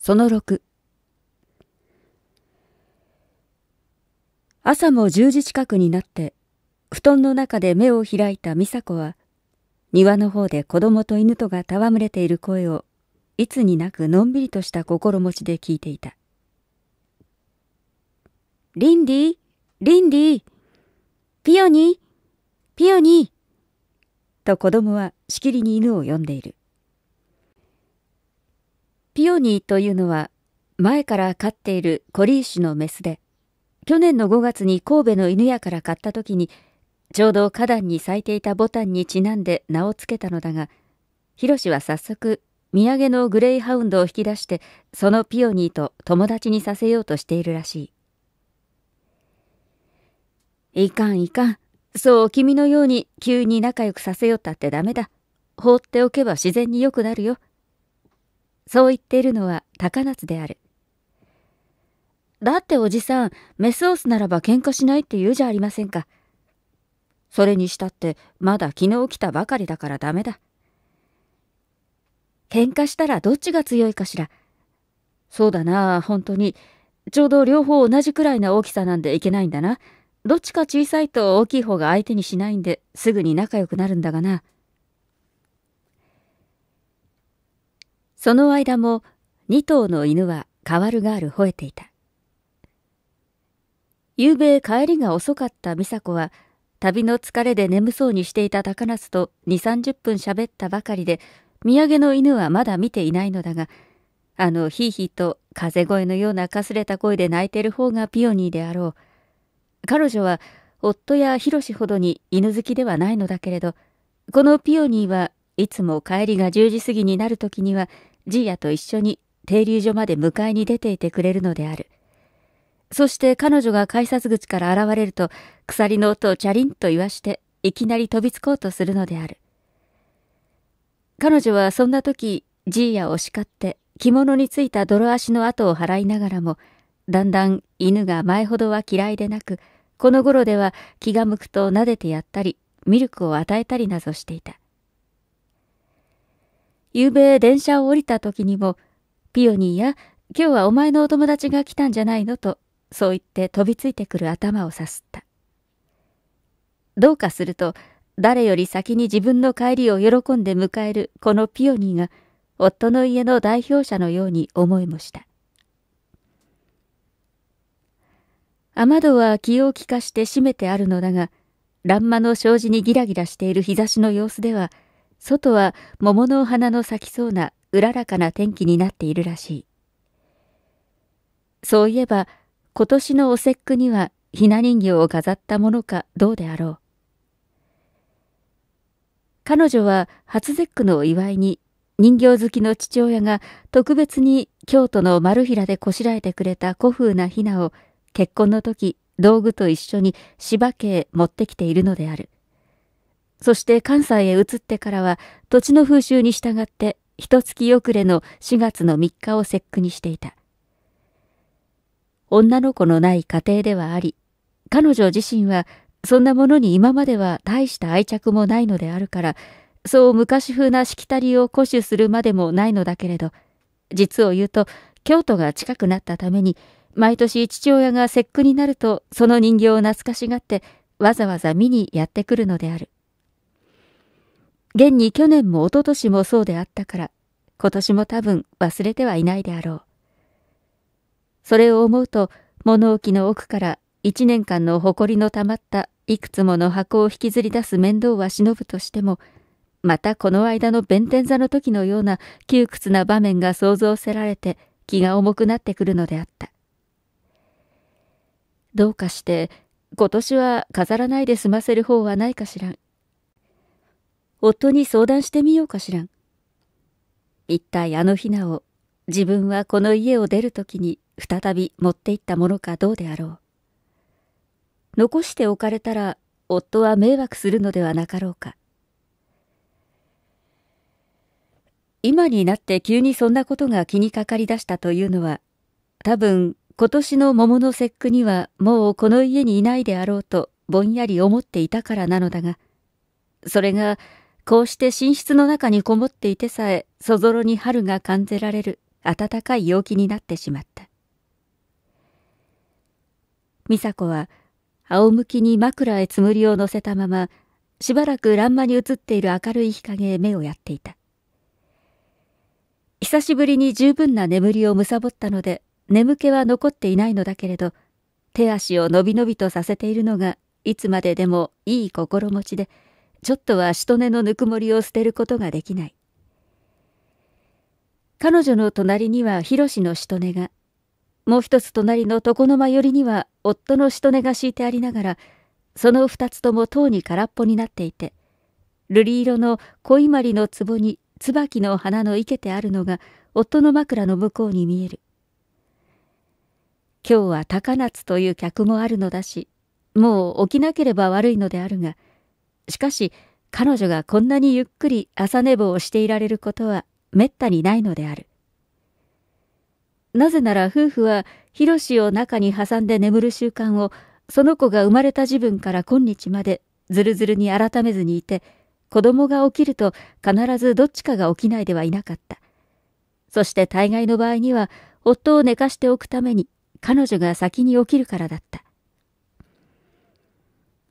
その6朝も10時近くになって布団の中で目を開いた美佐子は庭の方で子供と犬とが戯れている声をいつになくのんびりとした心持ちで聞いていた「リンディリンディピオニーピオニー」と子供はしきりに犬を呼んでいるピオニーというのは前から飼っているコリーシュのメスで、去年の5月に神戸の犬屋から買った時に、ちょうど花壇に咲いていたボタンにちなんで名を付けたのだが、ヒロシは早速、土産のグレイハウンドを引き出して、そのピオニーと友達にさせようとしているらしい。いかんいかん。そう、君のように急に仲良くさせよったってダメだ。放っておけば自然に良くなるよ。そう言っているのは高夏である。だっておじさん、メスオスならば喧嘩しないって言うじゃありませんか。それにしたって、まだ昨日来たばかりだからダメだ。喧嘩したらどっちが強いかしら。そうだな、本当に。ちょうど両方同じくらいな大きさなんでいけないんだな。どっちか小さいと大きい方が相手にしないんですぐに仲良くなるんだがな。その間も2頭の犬は変わるがある吠えていた。夕べ帰りが遅かった美佐子は、旅の疲れで眠そうにしていた高夏と2、30分しゃべったばかりで、土産の犬はまだ見ていないのだが、あのひいひいと風声のようなかすれた声で泣いてる方がピオニーであろう。彼女は夫やヒロシほどに犬好きではないのだけれど、このピオニーはいつも帰りが10時過ぎになる時にはジーヤと一緒に停留所まで迎えに出ていてくれるのである。そして彼女が改札口から現れると、鎖の音をチャリンと言わして、いきなり飛びつこうとするのである。彼女はそんな時、ジーヤを叱って、着物についた泥足の跡を払いながらも、だんだん犬が前ほどは嫌いでなく、この頃では気が向くと撫でてやったり、ミルクを与えたりなどしていた。昨べ電車を降りた時にも、ピオニーや、今日はお前のお友達が来たんじゃないのと、そう言って飛びついてくる頭をさすった。どうかすると、誰より先に自分の帰りを喜んで迎えるこのピオニーが、夫の家の代表者のように思いもした。雨戸は気を利かして閉めてあるのだが、欄間の障子にギラギラしている日差しの様子では、外は桃の花の咲きそうなうららかな天気になっているらしい。そういえば、今年のお節句にはひな人形を飾ったものかどうであろう。彼女は初節句のお祝いに人形好きの父親が特別に京都の丸平でこしらえてくれた古風なひなを結婚の時道具と一緒に芝家へ持ってきているのである。そして関西へ移ってからは土地の風習に従って一月遅れの4月の3日を節句にしていた。女の子のない家庭ではあり、彼女自身はそんなものに今までは大した愛着もないのであるから、そう昔風なしきたりを固守するまでもないのだけれど、実を言うと京都が近くなったために、毎年父親が節句になるとその人形を懐かしがってわざわざ見にやってくるのである。現に去年も一昨年もそうであったから、今年も多分忘れてはいないであろう。それを思うと、物置の奥から一年間の誇りのたまったいくつもの箱を引きずり出す面倒は忍ぶとしても、またこの間の弁天座の時のような窮屈な場面が想像せられて気が重くなってくるのであった。どうかして、今年は飾らないで済ませる方はないかしらん。夫に相談してみようかしら一体あのひなを自分はこの家を出る時に再び持っていったものかどうであろう。残しておかれたら夫は迷惑するのではなかろうか。今になって急にそんなことが気にかかりだしたというのは、多分今年の桃の節句にはもうこの家にいないであろうとぼんやり思っていたからなのだが、それがこうして寝室の中にこもっていてさえ、そぞろに春が感じられる暖かい陽気になってしまった。美佐子は、仰向きに枕へつむりを乗せたまま、しばらく欄間に映っている明るい日陰へ目をやっていた。久しぶりに十分な眠りをむさぼったので、眠気は残っていないのだけれど、手足をのびのびとさせているのが、いつまででもいい心持ちで、ちょっとはしとねのぬくもりを捨てることができない。彼女の隣にはひろしのしとねが、もう一つ隣の床の間寄りには夫のしとねが敷いてありながら、その二つともとうに空っぽになっていて、瑠璃色の恋まりの壺に椿の花の生けてあるのが夫の枕の向こうに見える。今日は高夏という客もあるのだし、もう起きなければ悪いのであるが、しかし、彼女がこんなにゆっくり朝寝坊をしていられることはめったにないのである。なぜなら夫婦は、ヒロシを中に挟んで眠る習慣を、その子が生まれた自分から今日までずるずるに改めずにいて、子供が起きると必ずどっちかが起きないではいなかった。そして大概の場合には、夫を寝かしておくために彼女が先に起きるからだった。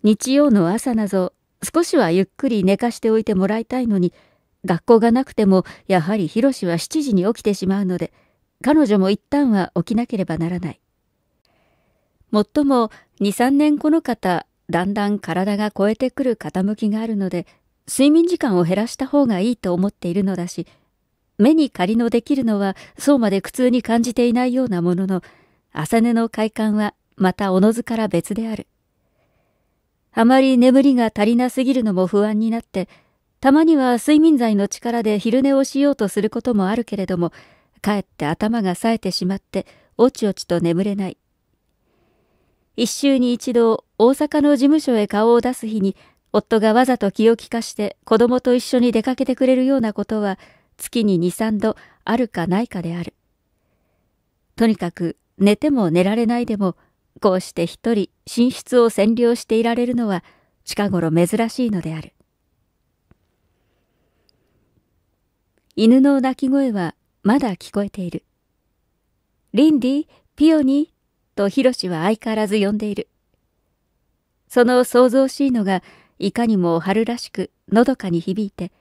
日曜の朝なぞ少しはゆっくり寝かしておいてもらいたいのに、学校がなくても、やはりヒロシは7時に起きてしまうので、彼女も一旦は起きなければならない。もっとも、2、3年この方、だんだん体が超えてくる傾きがあるので、睡眠時間を減らした方がいいと思っているのだし、目に仮のできるのはそうまで苦痛に感じていないようなものの、朝寝の快感はまたおのずから別である。あまり眠りが足りなすぎるのも不安になって、たまには睡眠剤の力で昼寝をしようとすることもあるけれども、かえって頭が冴えてしまって、おちおちと眠れない。一週に一度、大阪の事務所へ顔を出す日に、夫がわざと気を利かして子供と一緒に出かけてくれるようなことは、月に2、3度あるかないかである。とにかく、寝ても寝られないでも、こうして一人寝室を占領していられるのは近頃珍しいのである。犬の鳴き声はまだ聞こえている。リンディ、ピオニーとヒロシは相変わらず呼んでいる。その騒々しいのがいかにも春らしくのどかに響いて、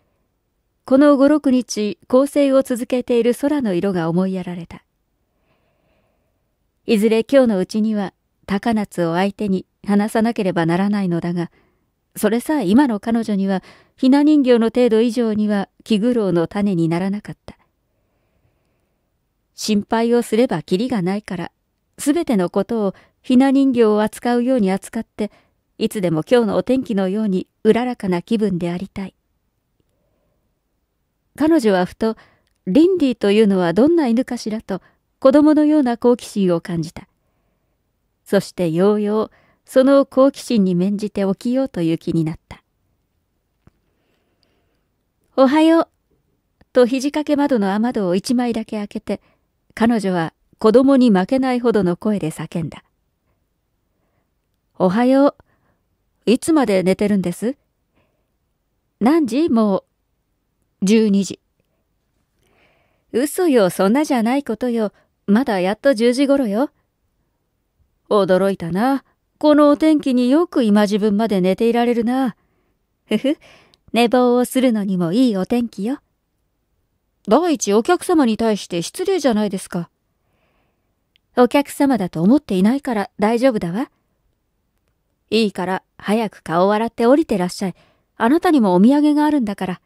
この五六日構成を続けている空の色が思いやられた。いずれ今日のうちには高夏を相手に話さなければならないのだが、それさえ今の彼女には、ひな人形の程度以上には気苦労の種にならなかった。心配をすればきりがないから、すべてのことをひな人形を扱うように扱って、いつでも今日のお天気のようにうららかな気分でありたい。彼女はふと、リンディというのはどんな犬かしらと、子供のような好奇心を感じた。そしてようようその好奇心に免じて起きようという気になった。おはようと肘掛け窓の雨戸を一枚だけ開けて、彼女は子供に負けないほどの声で叫んだ。おはよう。いつまで寝てるんです何時もう。12時。嘘よ、そんなじゃないことよ。まだやっと10時頃よ。驚いたな。このお天気によく今自分まで寝ていられるな。ふふ、寝坊をするのにもいいお天気よ。第一お客様に対して失礼じゃないですか。お客様だと思っていないから大丈夫だわ。いいから、早く顔を洗って降りてらっしゃい。あなたにもお土産があるんだから。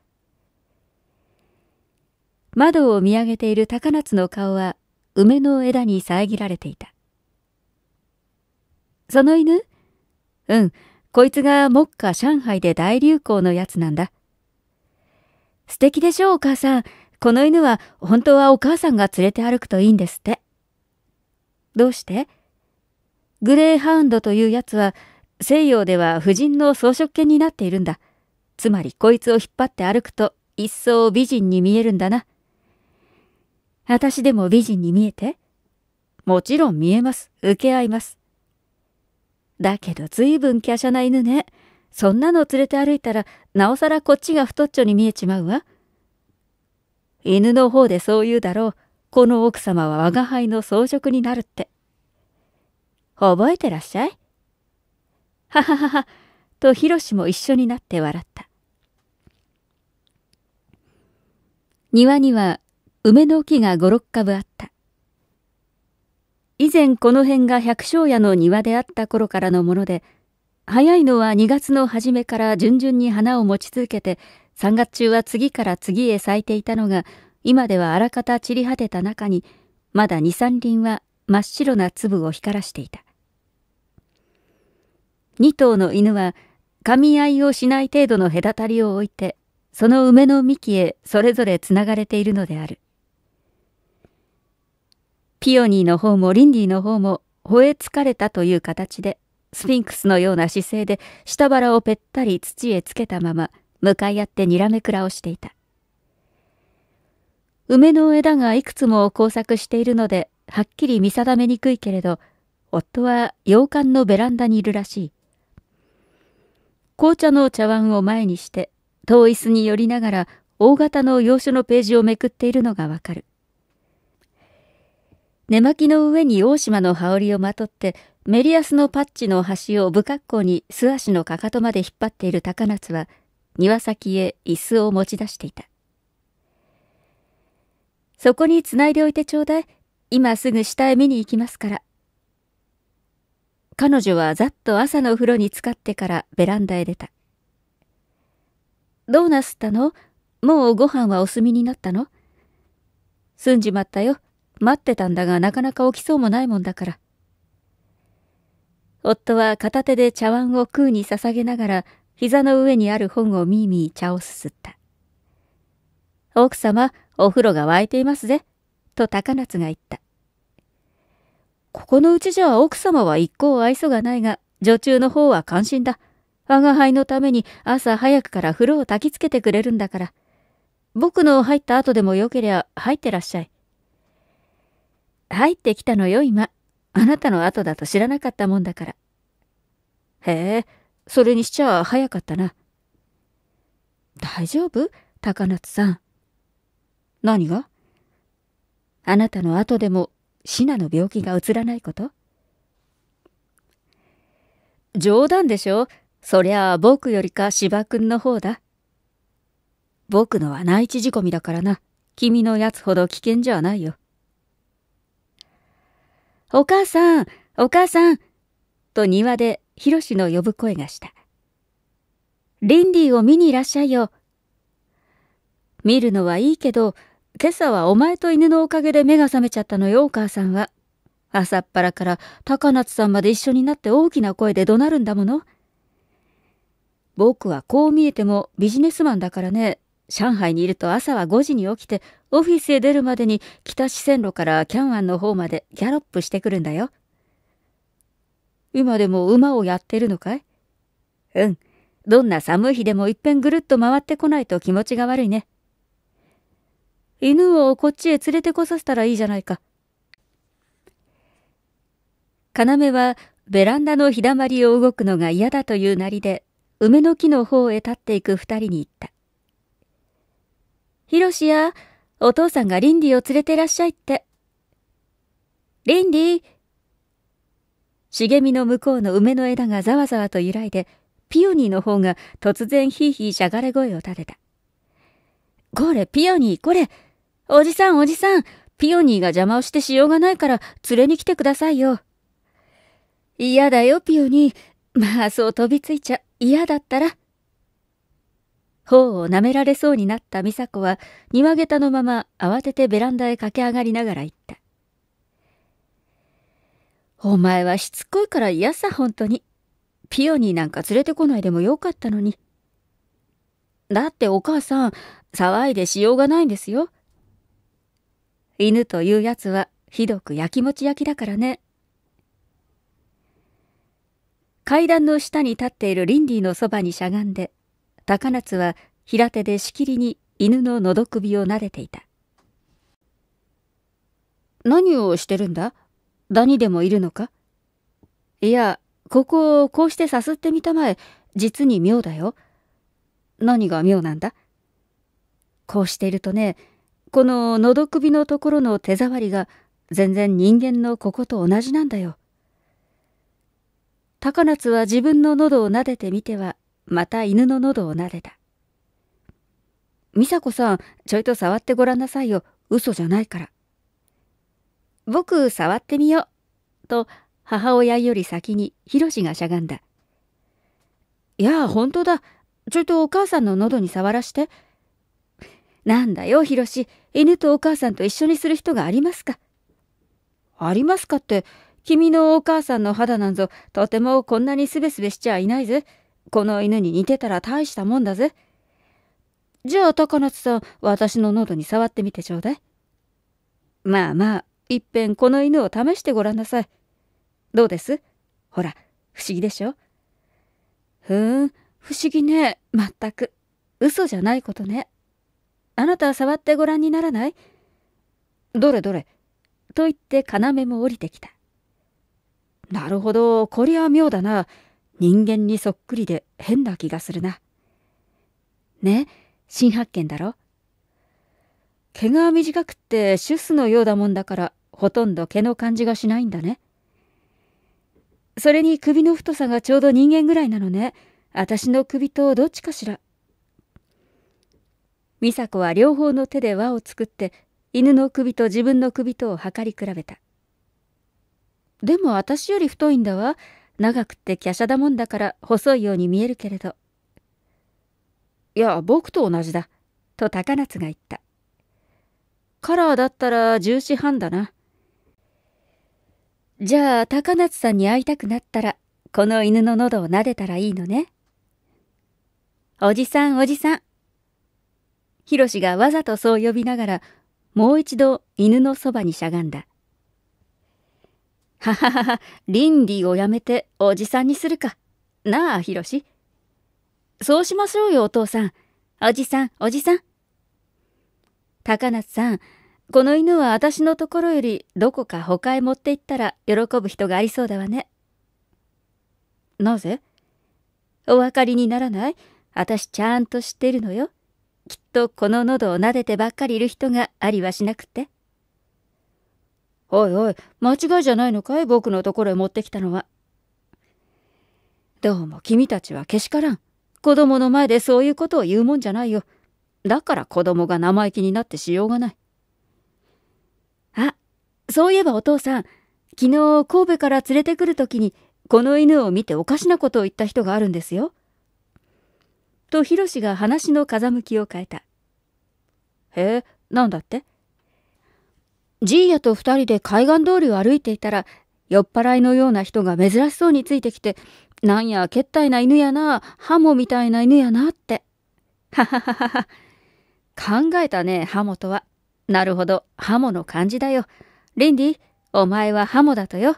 窓を見上げている高夏の顔は梅の枝に遮られていた。その犬うん、こいつが目下上海で大流行のやつなんだ。素敵でしょ、お母さん。この犬は本当はお母さんが連れて歩くといいんですって。どうしてグレーハウンドというやつは西洋では婦人の装飾犬になっているんだ。つまりこいつを引っ張って歩くと一層美人に見えるんだな。私でも美人に見えてもちろん見えます。受け合います。だけど随分華奢な犬ね。そんなのを連れて歩いたら、なおさらこっちが太っちょに見えちまうわ。犬の方でそう言うだろう。この奥様は我が輩の装飾になるって。覚えてらっしゃいはははは、とヒロシも一緒になって笑った。庭には梅の木が五六株あった。以前この辺が百姓屋の庭であった頃からのもので、早いのは2月の初めから順々に花を持ち続けて、3月中は次から次へ咲いていたのが、今ではあらかた散り果てた中に、まだ二三輪は真っ白な粒を光らしていた。2頭の犬は、噛み合いをしない程度の隔たりを置いて、その梅の幹へそれぞれつながれているのである。ピオニーの方もリンディの方も吠え疲れたという形で、スフィンクスのような姿勢で下腹をぺったり土へつけたまま、向かい合ってにらめくらをしていた。梅の枝がいくつも工作しているので、はっきり見定めにくいけれど、夫は洋館のベランダにいるらしい。紅茶の茶碗を前にして、遠い椅子に寄りながら、大型の洋書のページをめくっているのがわかる。寝巻きの上に大島の羽織をまとって、メリアスのパッチの端を不格好に素足のかかとまで引っ張っている高夏は、庭先へ椅子を持ち出していた。そこにつないでおいてちょうだい。今すぐ下へ見に行きますから。彼女はざっと朝の風呂に浸かってからベランダへ出た。どうなすったのもうご飯はお済みになったの済んじまったよ。待ってたんだがなかなか起きそうもないもんだから。夫は片手で茶碗を空に捧げながら、膝の上にある本をみいみい茶をすすった。奥様、お風呂が沸いていますぜ、と高夏が言った。ここのうちじゃ奥様は一向愛想がないが、女中の方は関心だ。我が輩のために朝早くから風呂を焚きつけてくれるんだから。僕の入った後でもよけりゃ入ってらっしゃい。入ってきたのよ、今。あなたの後だと知らなかったもんだから。へえ、それにしちゃ早かったな。大丈夫高夏さん。何があなたの後でも、シナの病気がうつらないこと冗談でしょそりゃあ僕よりか芝君の方だ。僕のは内地仕込みだからな。君のやつほど危険じゃないよ。お母さん、お母さん、と庭でヒロシの呼ぶ声がした。リンディを見にいらっしゃいよ。見るのはいいけど、今朝はお前と犬のおかげで目が覚めちゃったのよ、お母さんは。朝っぱらから高夏さんまで一緒になって大きな声で怒鳴るんだもの。僕はこう見えてもビジネスマンだからね、上海にいると朝は5時に起きて、オフィスへ出るまでに北四川路からキャンンの方までギャロップしてくるんだよ。今でも馬をやってるのかいうん。どんな寒い日でもいっぺんぐるっと回ってこないと気持ちが悪いね。犬をこっちへ連れてこさせたらいいじゃないか。要はベランダの日だまりを動くのが嫌だというなりで、梅の木の方へ立っていく二人に言った。ヒロシや、お父さんがリンディを連れてらっしゃいって。リンディ茂みの向こうの梅の枝がざわざわと揺らいで、ピオニーの方が突然ヒーヒーしゃがれ声を立てた。これ、ピオニー、これ。おじさん、おじさん。ピオニーが邪魔をしてしようがないから連れに来てくださいよ。嫌だよ、ピオニー。まあ、そう飛びついちゃ嫌だったら。頬を舐められそうになった美佐子は庭下駄のまま慌ててベランダへ駆け上がりながら言った。お前はしつこいから嫌さ、本当に。ピオニーなんか連れてこないでもよかったのに。だってお母さん、騒いでしようがないんですよ。犬というやつはひどくやきもち焼きだからね。階段の下に立っているリンディのそばにしゃがんで高夏は平手でしきりに犬ののど首を撫でていた何をしてるんだダニでもいるのかいやここをこうしてさすってみたまえ実に妙だよ何が妙なんだこうしているとねこののど首のところの手触りが全然人間のここと同じなんだよ高夏は自分の喉を撫でてみてはまた犬の喉を撫でた。美佐子さん、ちょいと触ってごらんなさいよ。嘘じゃないから。僕、触ってみよう。と、母親より先に、ひろしがしゃがんだ。いや、本当だ。ちょいとお母さんの喉に触らして。なんだよ、ひろし。犬とお母さんと一緒にする人がありますか。ありますかって、君のお母さんの肌なんぞ、とてもこんなにすべすべしちゃいないぜ。この犬に似てたら大したもんだぜ。じゃあ高夏さん、私の喉に触ってみてちょうだい。まあまあ、いっぺんこの犬を試してごらんなさい。どうですほら、不思議でしょふーん、不思議ね、まったく。嘘じゃないことね。あなたは触ってごらんにならないどれどれ。と言って要も降りてきた。なるほど、こりゃ妙だな。人間にそっくりで変な気がするな。ね新発見だろ毛が短くってシュスのようだもんだからほとんど毛の感じがしないんだね。それに首の太さがちょうど人間ぐらいなのね。私の首とどっちかしら。美佐子は両方の手で輪を作って犬の首と自分の首とを測り比べた。でも私より太いんだわ。長くって華奢だもんだから細いように見えるけれど。いや、僕と同じだ。と高夏が言った。カラーだったら10半だな。じゃあ、高夏さんに会いたくなったら、この犬の喉を撫でたらいいのね。おじさん、おじさん。ひろしがわざとそう呼びながら、もう一度犬のそばにしゃがんだ。ははは倫理をやめておじさんにするか。なあ、ヒロシ。そうしましょうよ、お父さん。おじさん、おじさん。高夏さん、この犬は私のところよりどこか他へ持って行ったら喜ぶ人がありそうだわね。なぜお分かりにならない私ちゃんと知ってるのよ。きっとこの喉を撫でてばっかりいる人がありはしなくて。おいおい、間違いじゃないのかい僕のところへ持ってきたのは。どうも君たちはけしからん。子供の前でそういうことを言うもんじゃないよ。だから子供が生意気になってしようがない。あ、そういえばお父さん、昨日神戸から連れてくる時に、この犬を見ておかしなことを言った人があるんですよ。と、ヒロシが話の風向きを変えた。へえ、なんだってジーヤと二人で海岸通りを歩いていたら、酔っ払いのような人が珍しそうについてきて、なんや、けったいな犬やな、ハモみたいな犬やなって。はははは。考えたね、ハモとは。なるほど、ハモの感じだよ。リンディ、お前はハモだとよ。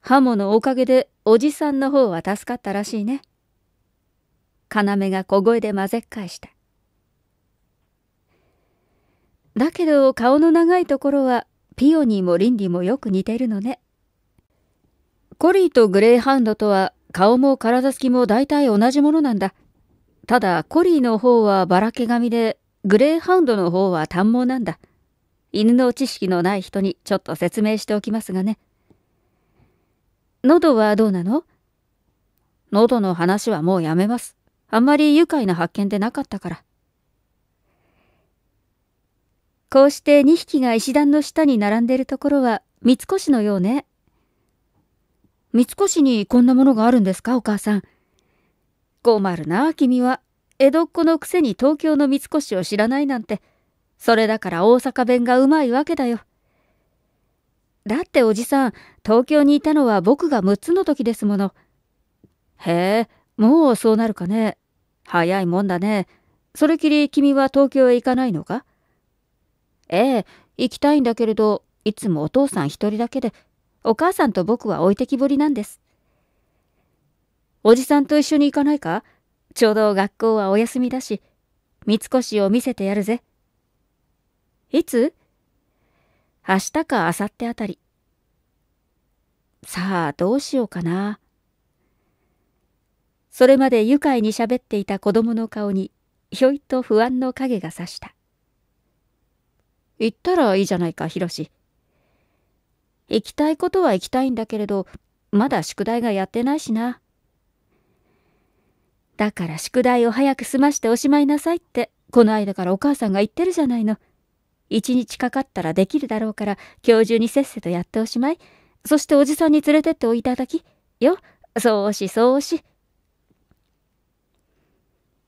ハモのおかげで、おじさんの方は助かったらしいね。要が小声で混ぜっ返した。だけど顔の長いところはピオニーもリンリもよく似てるのね。コリーとグレーハウンドとは顔も体つきも大体同じものなんだ。ただコリーの方はばらけ髪でグレーハウンドの方は短毛なんだ。犬の知識のない人にちょっと説明しておきますがね。喉はどうなの喉の話はもうやめます。あんまり愉快な発見でなかったから。こうして2匹が石段の下に並んでいるところは三越のようね。三越にこんなものがあるんですか、お母さん。困るな、君は。江戸っ子のくせに東京の三越を知らないなんて。それだから大阪弁がうまいわけだよ。だっておじさん、東京にいたのは僕が6つの時ですもの。へえ、もうそうなるかね。早いもんだね。それきり君は東京へ行かないのかええ、行きたいんだけれど、いつもお父さん一人だけで、お母さんと僕は置いてきぼりなんです。おじさんと一緒に行かないかちょうど学校はお休みだし、三越を見せてやるぜ。いつ明日か明後日あたり。さあ、どうしようかな。それまで愉快に喋っていた子供の顔に、ひょいと不安の影がさした。言ったらいいじゃないか、ヒロシ。行きたいことは行きたいんだけれど、まだ宿題がやってないしな。だから宿題を早く済ましておしまいなさいって、この間からお母さんが言ってるじゃないの。一日かかったらできるだろうから、今日中にせっせとやっておしまい。そしておじさんに連れてっておいただき。よ、そうしそうし。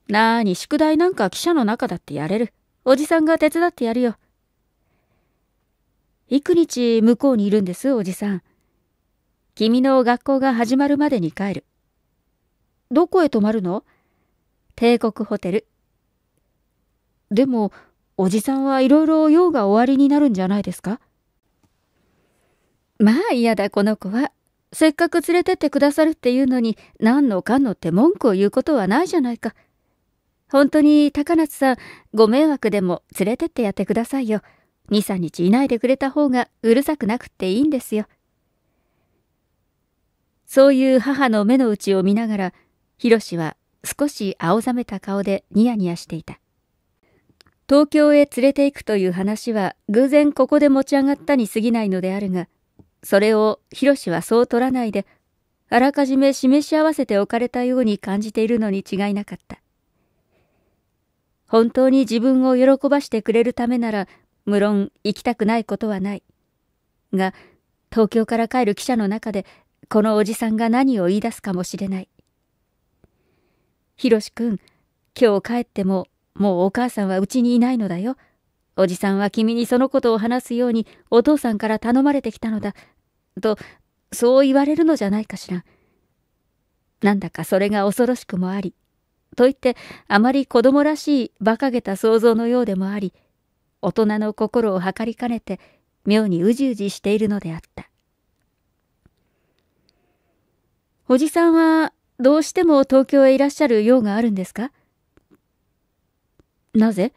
なあに、宿題なんか記者の中だってやれる。おじさんが手伝ってやるよ。幾日向こうにいるんですおじさん君の学校が始まるまでに帰るどこへ泊まるの帝国ホテルでもおじさんはいろいろ用が終わりになるんじゃないですかまあ嫌だこの子はせっかく連れてってくださるっていうのに何のかんのって文句を言うことはないじゃないか本当に高夏さんご迷惑でも連れてってやってくださいよ。2、3日いないでくれた方がうるさくなくっていいんですよ。そういう母の目の内を見ながら、ひろしは少し青ざめた顔でニヤニヤしていた。東京へ連れて行くという話は偶然ここで持ち上がったに過ぎないのであるが、それをひろしはそう取らないで、あらかじめ示し合わせておかれたように感じているのに違いなかった。本当に自分を喜ばしてくれるためなら無論行きたくないことはない。が、東京から帰る記者の中で、このおじさんが何を言い出すかもしれない。ひろしくん、今日帰っても、もうお母さんはうちにいないのだよ。おじさんは君にそのことを話すようにお父さんから頼まれてきたのだ。と、そう言われるのじゃないかしら。なんだかそれが恐ろしくもあり。といって、あまり子供らしい馬鹿げた想像のようでもあり、大人の心を測りかねて妙にうじうじしているのであった。おじさんはどうしても東京へいらっしゃる用があるんですかなぜ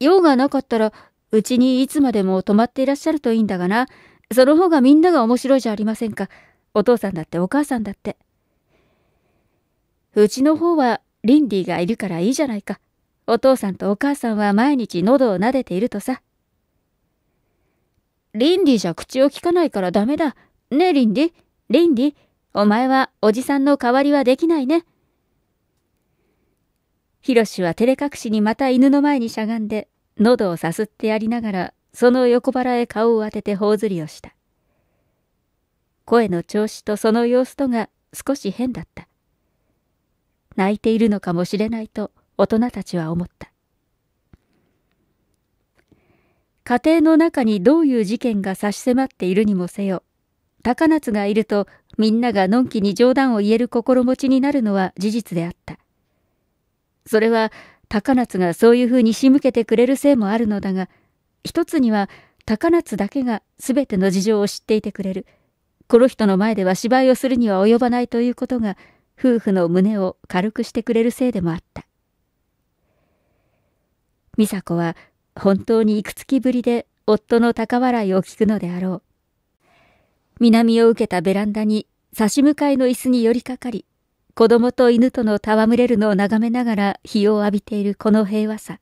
用がなかったらうちにいつまでも泊まっていらっしゃるといいんだがな。その方がみんなが面白いじゃありませんか。お父さんだってお母さんだって。うちの方はリンディがいるからいいじゃないか。お父さんとお母さんは毎日喉を撫でているとさ。リンディじゃ口をきかないからダメだ。ねえ、リンディ。リンディ、お前はおじさんの代わりはできないね。ヒロシは照れ隠しにまた犬の前にしゃがんで、喉をさすってやりながら、その横腹へ顔を当てて頬ずりをした。声の調子とその様子とが少し変だった。泣いているのかもしれないと大人たちは思った。家庭の中にどういう事件が差し迫っているにもせよ、高夏がいるとみんながのんきに冗談を言える心持ちになるのは事実であった。それは高夏がそういうふうに仕向けてくれるせいもあるのだが、一つには高夏だけが全ての事情を知っていてくれる。この人の前では芝居をするには及ばないということが、夫婦の胸を軽くしてくれるせいでもあった。美佐子は本当に幾月ぶりで夫の高笑いを聞くのであろう。南を受けたベランダに差し向かいの椅子に寄りかかり、子供と犬との戯れるのを眺めながら日を浴びているこの平和さ。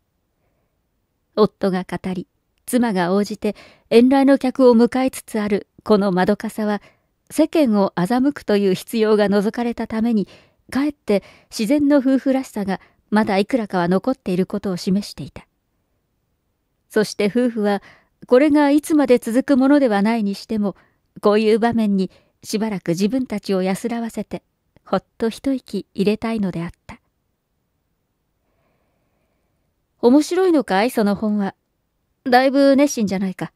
夫が語り、妻が応じて遠来の客を迎えつつあるこのまどかさは、世間を欺くという必要が除かれたために、かえって自然の夫婦らしさがまだいくらかは残っていることを示していた。そして夫婦は、これがいつまで続くものではないにしても、こういう場面にしばらく自分たちを安らわせて、ほっと一息入れたいのであった。面白いのかいその本は。だいぶ熱心じゃないか。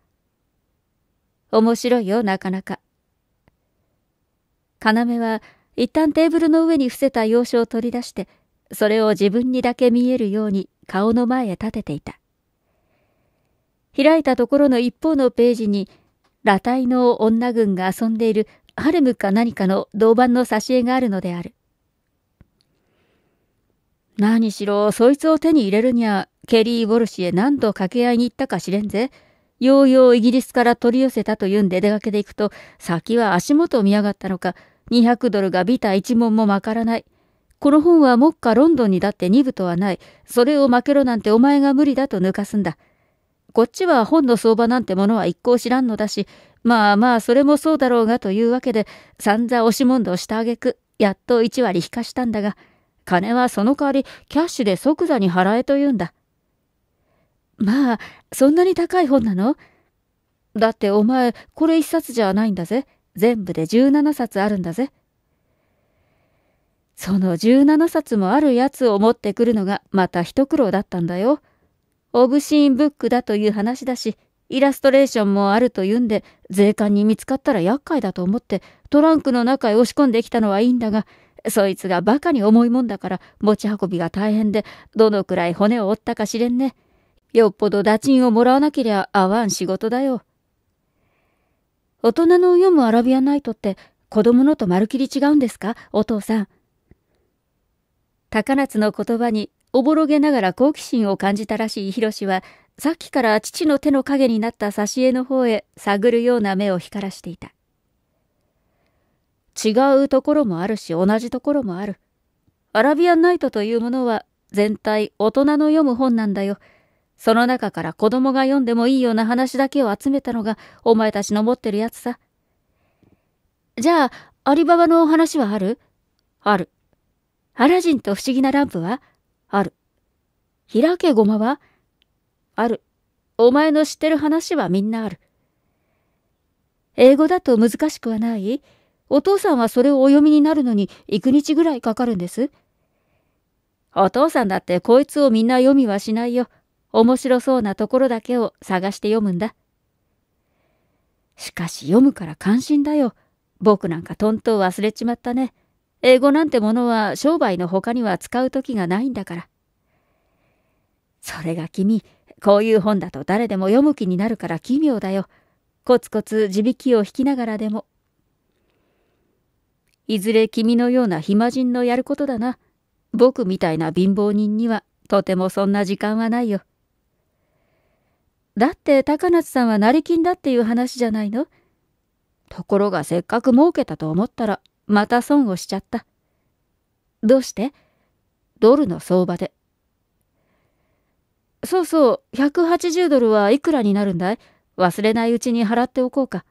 面白いよ、なかなか。要は、一旦テーブルの上に伏せた洋書を取り出して、それを自分にだけ見えるように顔の前へ立てていた。開いたところの一方のページに、裸体の女軍が遊んでいるハルムか何かの銅板の挿絵があるのである。何しろ、そいつを手に入れるにゃ、ケリー・ウォルシへ何度掛け合いに行ったか知れんぜ。ようようイギリスから取り寄せたというんで出かけていくと、先は足元を見やがったのか、200ドルがビタ一文もまからない。この本は目下ロンドンにだって2部とはない。それを負けろなんてお前が無理だと抜かすんだ。こっちは本の相場なんてものは一向知らんのだし、まあまあそれもそうだろうがというわけで、散々押し問答したあげく、やっと1割引かしたんだが、金はその代わりキャッシュで即座に払えと言うんだ。まあ、そんなに高い本なのだってお前、これ1冊じゃないんだぜ。全部で17冊あるんだぜ。その17冊もあるやつを持ってくるのがまた一苦労だったんだよ。オブシーンブックだという話だし、イラストレーションもあるというんで、税関に見つかったら厄介だと思って、トランクの中へ押し込んできたのはいいんだが、そいつがバカに重いもんだから持ち運びが大変で、どのくらい骨を折ったか知れんね。よっぽど打賃をもらわなけりゃ合わん仕事だよ。大人の読むアラビアンナイトって子供のとまるきり違うんですかお父さん。高夏の言葉におぼろげながら好奇心を感じたらしい広は、さっきから父の手の影になった挿絵の方へ探るような目を光らしていた。違うところもあるし同じところもある。アラビアンナイトというものは全体大人の読む本なんだよ。その中から子供が読んでもいいような話だけを集めたのがお前たちの持ってるやつさ。じゃあ、アリババの話はあるある。アラジンと不思議なランプはある。開けごまはある。お前の知ってる話はみんなある。英語だと難しくはないお父さんはそれをお読みになるのに幾日ぐらいかかるんですお父さんだってこいつをみんな読みはしないよ。面白そうなところだけを探して読むんだ。しかし読むから関心だよ。僕なんかとんと忘れちまったね。英語なんてものは商売の他には使う時がないんだから。それが君、こういう本だと誰でも読む気になるから奇妙だよ。コツコツ地引きを引きながらでも。いずれ君のような暇人のやることだな。僕みたいな貧乏人にはとてもそんな時間はないよ。だって高夏さんは成金だっていう話じゃないのところがせっかく儲けたと思ったらまた損をしちゃった。どうしてドルの相場で。そうそう、180ドルはいくらになるんだい忘れないうちに払っておこうか。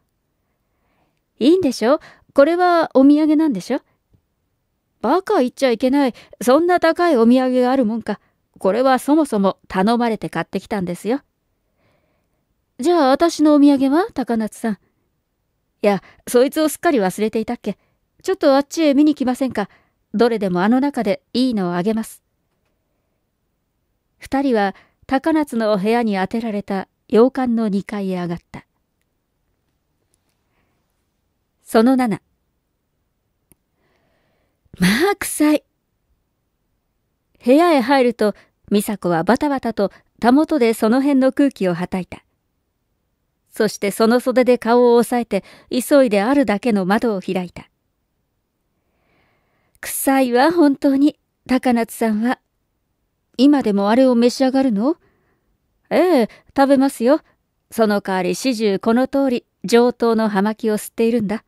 いいんでしょこれはお土産なんでしょバカ言っちゃいけない。そんな高いお土産があるもんか。これはそもそも頼まれて買ってきたんですよ。じゃあ私のお土産は高夏さん。いや、そいつをすっかり忘れていたっけ。ちょっとあっちへ見に来ませんか。どれでもあの中でいいのをあげます。二人は高夏の部屋に当てられた洋館の二階へ上がった。その七。まあ、臭い。部屋へ入ると、美佐子はバタバタとたもとでその辺の空気をはたいた。そしてその袖で顔を押さえて、急いであるだけの窓を開いた。いは本当に、高夏さんは。今でもあれを召し上がるのええ、食べますよ。その代わり始終この通り、上等の葉巻を吸っているんだ。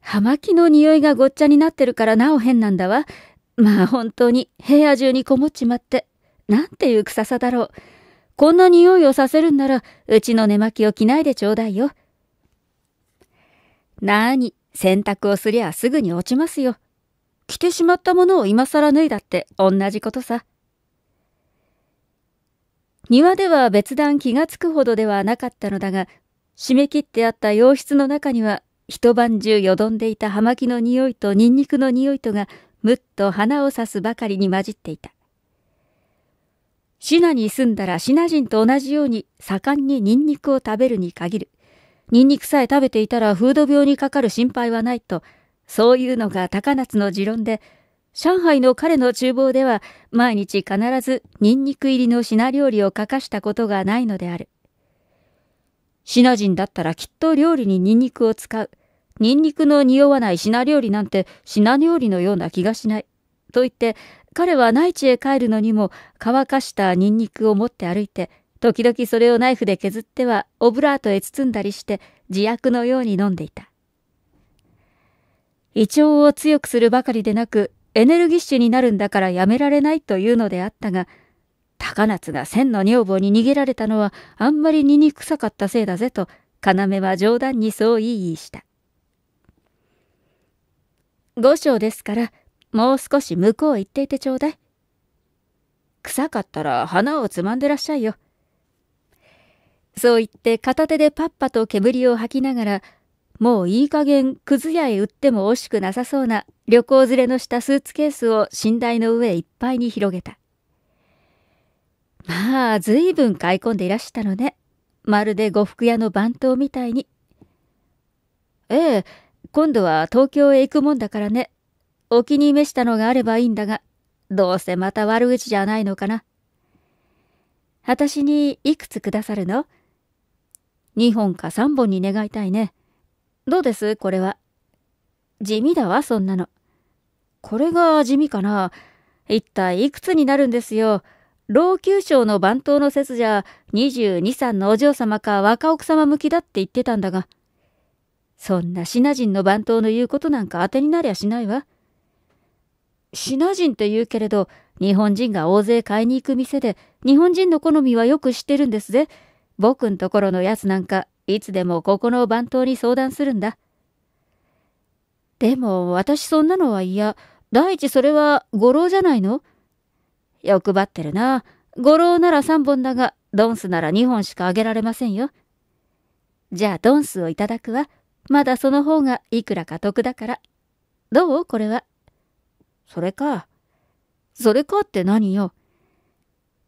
葉巻の匂いがごっちゃになってるからなお変なんだわ。まあ本当に部屋中にこもっちまって、なんていう臭さだろう。こんな匂いをさせるんなら、うちの寝巻きを着ないでちょうだいよ。なあに、洗濯をすりゃすぐに落ちますよ。着てしまったものを今更脱いだって同じことさ。庭では別段気がつくほどではなかったのだが、締め切ってあった洋室の中には一晩中よどんでいた葉巻の匂いとニンニクの匂いとがむっと花をさすばかりに混じっていた。シナに住んだらシナ人と同じように盛んにニンニクを食べるに限る。ニンニクさえ食べていたら風土病にかかる心配はないと、そういうのが高夏の持論で、上海の彼の厨房では毎日必ずニンニク入りの品料理を欠かしたことがないのである。シナ人だったらきっと料理にニンニクを使う。ニンニクの匂わないシナ料理なんてシナ料理のような気がしない。と言って、彼は内地へ帰るのにも乾かしたニンニクを持って歩いて、時々それをナイフで削ってはオブラートへ包んだりして自薬のように飲んでいた。胃腸を強くするばかりでなくエネルギッシュになるんだからやめられないというのであったが、高夏が千の女房に逃げられたのはあんまり醜臭かったせいだぜと、要は冗談にそう言い言いした。五章ですから、もう少し向こう行っていてちょうだい。臭かったら花をつまんでらっしゃいよ。そう言って片手でパッパと煙を吐きながら、もういい加減くず屋へ売っても惜しくなさそうな旅行連れのしたスーツケースを寝台の上いっぱいに広げた。まあ、ずいぶん買い込んでいらしたのね。まるで呉服屋の番頭みたいに。ええ、今度は東京へ行くもんだからね。お気に召したのがあればいいんだが、どうせまた悪口じゃないのかな。私にいくつくださるの2本か3本に願いたいね。どうですこれは。地味だわ、そんなの。これが地味かな。一体いくつになるんですよ。老朽症の番頭の説じゃ、22、3のお嬢様か若奥様向きだって言ってたんだが。そんなシナ人の番頭の言うことなんか当てになりゃしないわ。シナ人って言うけれど、日本人が大勢買いに行く店で、日本人の好みはよく知ってるんですぜ。僕んところのやつなんか、いつでもここの番頭に相談するんだ。でも、私そんなのは嫌。第一それは五郎じゃないの欲張ってるな。五郎なら3本だが、ドンスなら2本しかあげられませんよ。じゃあドンスをいただくわ。まだその方がいくらか得だから。どうこれは。それか。それかって何よ。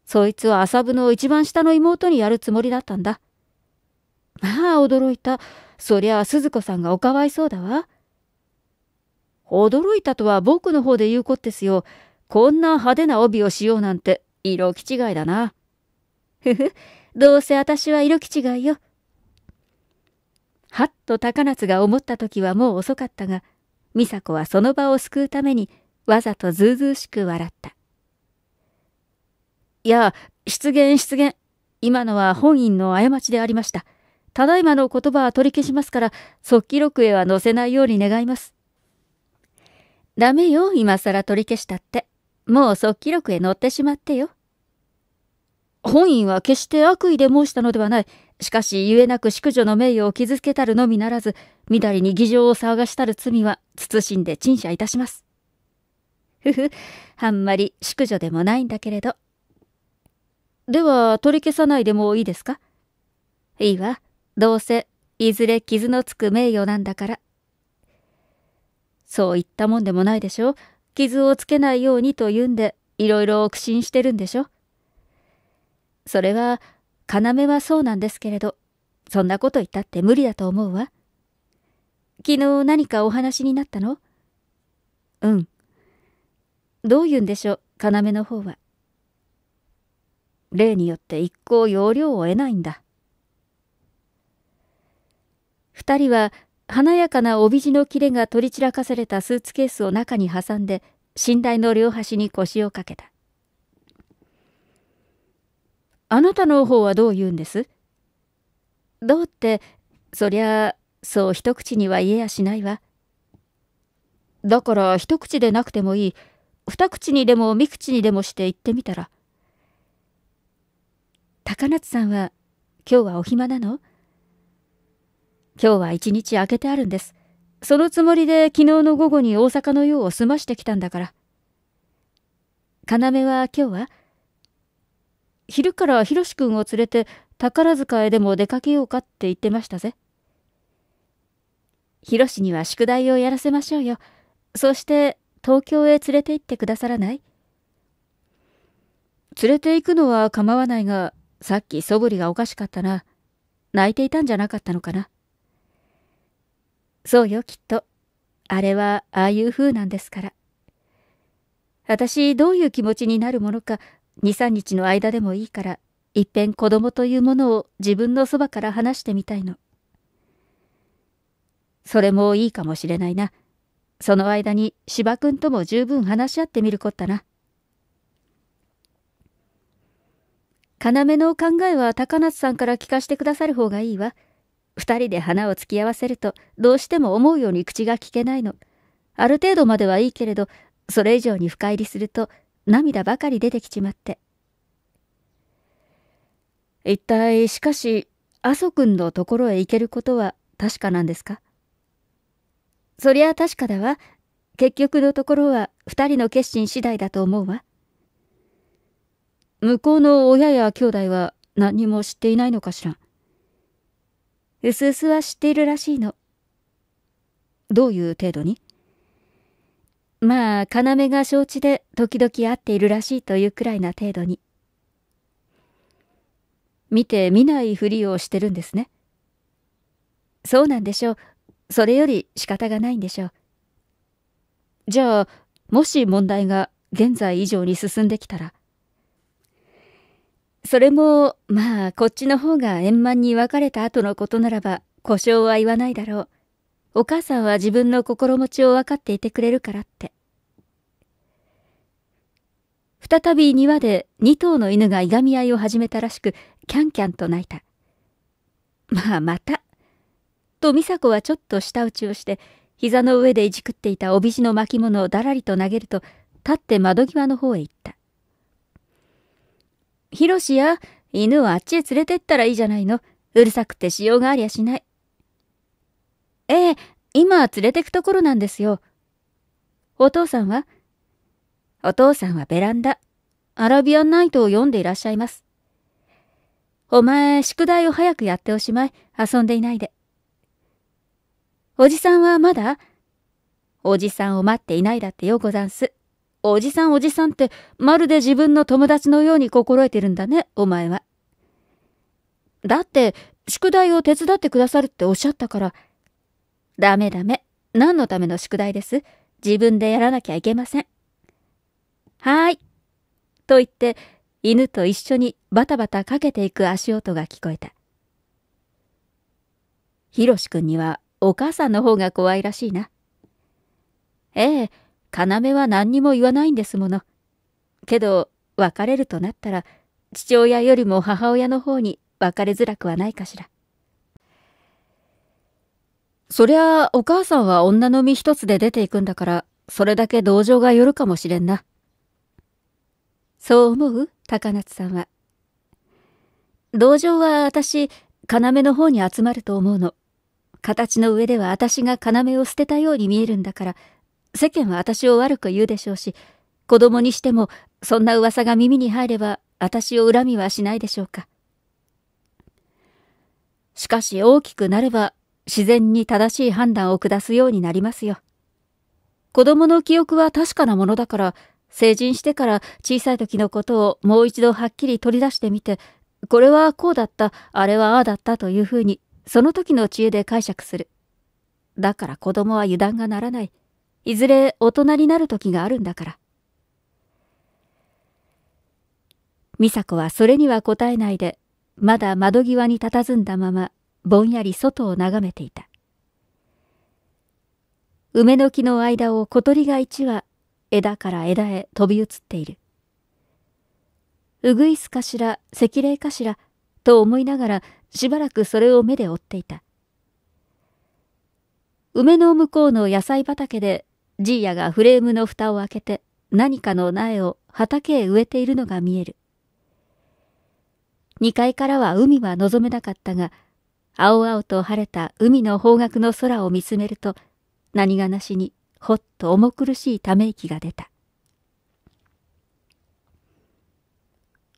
そいつは麻布の一番下の妹にやるつもりだったんだ。まあ、驚いた。そりゃあ、鈴子さんがおかわいそうだわ。驚いたとは僕の方で言うこっですよ。こんな派手な帯をしようなんて、色気違いだな。ふふ、どうせ私は色気違いよ。はっと高夏が思った時はもう遅かったが、美佐子はその場を救うために、わざとずうずうしく笑った。いや、失言失言。今のは本院の過ちでありました。ただいまの言葉は取り消しますから、即記録へは載せないように願います。ダメよ、今更取り消したって。もう即記録へ載ってしまってよ。本院は決して悪意で申したのではない。しかし、ゆえなく淑女の名誉を傷つけたるのみならず、みだりに議場を騒がしたる罪は、謹んで陳謝いたします。ふふ、あんまり淑女でもないんだけれど、では取り消さないでもいいですかいいわ。どうせ、いずれ傷のつく名誉なんだから。そう言ったもんでもないでしょ。傷をつけないようにと言うんで、いろいろ苦心してるんでしょ。それは、要はそうなんですけれど、そんなこと言ったって無理だと思うわ。昨日何かお話になったのうん。どう言うんでしょう、要の方は。例によって一向要領を得ないんだ。二人は華やかな帯地の切れが取り散らかされたスーツケースを中に挟んで寝台の両端に腰をかけた。あなたの方はどう言うんですどうって、そりゃ、あそう一口には言えやしないわ。だから一口でなくてもいい。二口にでも三口にでもして言ってみたら。高夏さんは、今日はお暇なの今日は一日空けてあるんです。そのつもりで昨日の午後に大阪の用を済ましてきたんだから。要は今日は昼からひろしくんを連れて宝塚へでも出かけようかって言ってましたぜ。ひろしには宿題をやらせましょうよ。そして東京へ連れて行ってくださらない連れて行くのは構わないが、さっきそぶりがおかしかったな。泣いていたんじゃなかったのかな。そうよ、きっと。あれは、ああいう風なんですから。私、どういう気持ちになるものか、二三日の間でもいいから、いっぺん子供というものを自分のそばから話してみたいの。それもいいかもしれないな。その間に、芝君とも十分話し合ってみるこったな。要の考えは高夏さんから聞かせてくださる方がいいわ。二人で花を突き合わせると、どうしても思うように口が聞けないの。ある程度まではいいけれど、それ以上に深入りすると、涙ばかり出てきちまって。一体、しかし、麻生君のところへ行けることは確かなんですかそりゃ確かだわ。結局のところは二人の決心次第だと思うわ。向こうの親や兄弟は何も知っていないのかしら。うすうすは知っているらしいの。どういう程度にまあ、要が承知で時々会っているらしいというくらいな程度に。見て見ないふりをしてるんですね。そうなんでしょう。それより仕方がないんでしょう。じゃあ、もし問題が現在以上に進んできたら、それも、まあ、こっちの方が円満に別れた後のことならば、故障は言わないだろう。お母さんは自分の心持ちを分かっていてくれるからって。再び庭で2頭の犬がいがみ合いを始めたらしく、キャンキャンと泣いた。まあ、また。と、美佐子はちょっと舌打ちをして、膝の上でいじくっていた帯地の巻物をだらりと投げると、立って窓際の方へ行った。ヒロシや、犬はあっちへ連れてったらいいじゃないの。うるさくてしようがありゃしない。ええ、今連れてくところなんですよ。お父さんはお父さんはベランダ、アラビアンナイトを読んでいらっしゃいます。お前、宿題を早くやっておしまい。遊んでいないで。おじさんはまだおじさんを待っていないだってようござんす。おじさんおじさんって、まるで自分の友達のように心得てるんだね、お前は。だって、宿題を手伝ってくださるっておっしゃったから。ダメダメ。何のための宿題です自分でやらなきゃいけません。はーい。と言って、犬と一緒にバタバタかけていく足音が聞こえた。ひろしくんにはお母さんの方が怖いらしいな。ええ、要は何にも言わないんですもの。けど、別れるとなったら、父親よりも母親の方に別れづらくはないかしら。そりゃ、お母さんは女の身一つで出ていくんだから、それだけ同情がよるかもしれんな。そう思う高夏さんは。同情は私、要の方に集まると思うの。形の上では私が要を捨てたように見えるんだから、世間は私を悪く言うでしょうし、子供にしても、そんな噂が耳に入れば、私を恨みはしないでしょうか。しかし大きくなれば、自然に正しい判断を下すようになりますよ。子供の記憶は確かなものだから、成人してから小さい時のことをもう一度はっきり取り出してみて、これはこうだった、あれはああだったというふうに、その時の知恵で解釈する。だから子供は油断がならない。いずれ大人になる時があるんだから。美佐子はそれには答えないで、まだ窓際に佇んだまま、ぼんやり外を眺めていた。梅の木の間を小鳥が一羽、枝から枝へ飛び移っている。うぐいすかしら、赤霊かしら、と思いながら、しばらくそれを目で追っていた。梅の向こうの野菜畑でジーがフレームの蓋を開けて何かの苗を畑へ植えているのが見える。2階からは海は望めなかったが、青々と晴れた海の方角の空を見つめると、何がなしにほっと重苦しいため息が出た。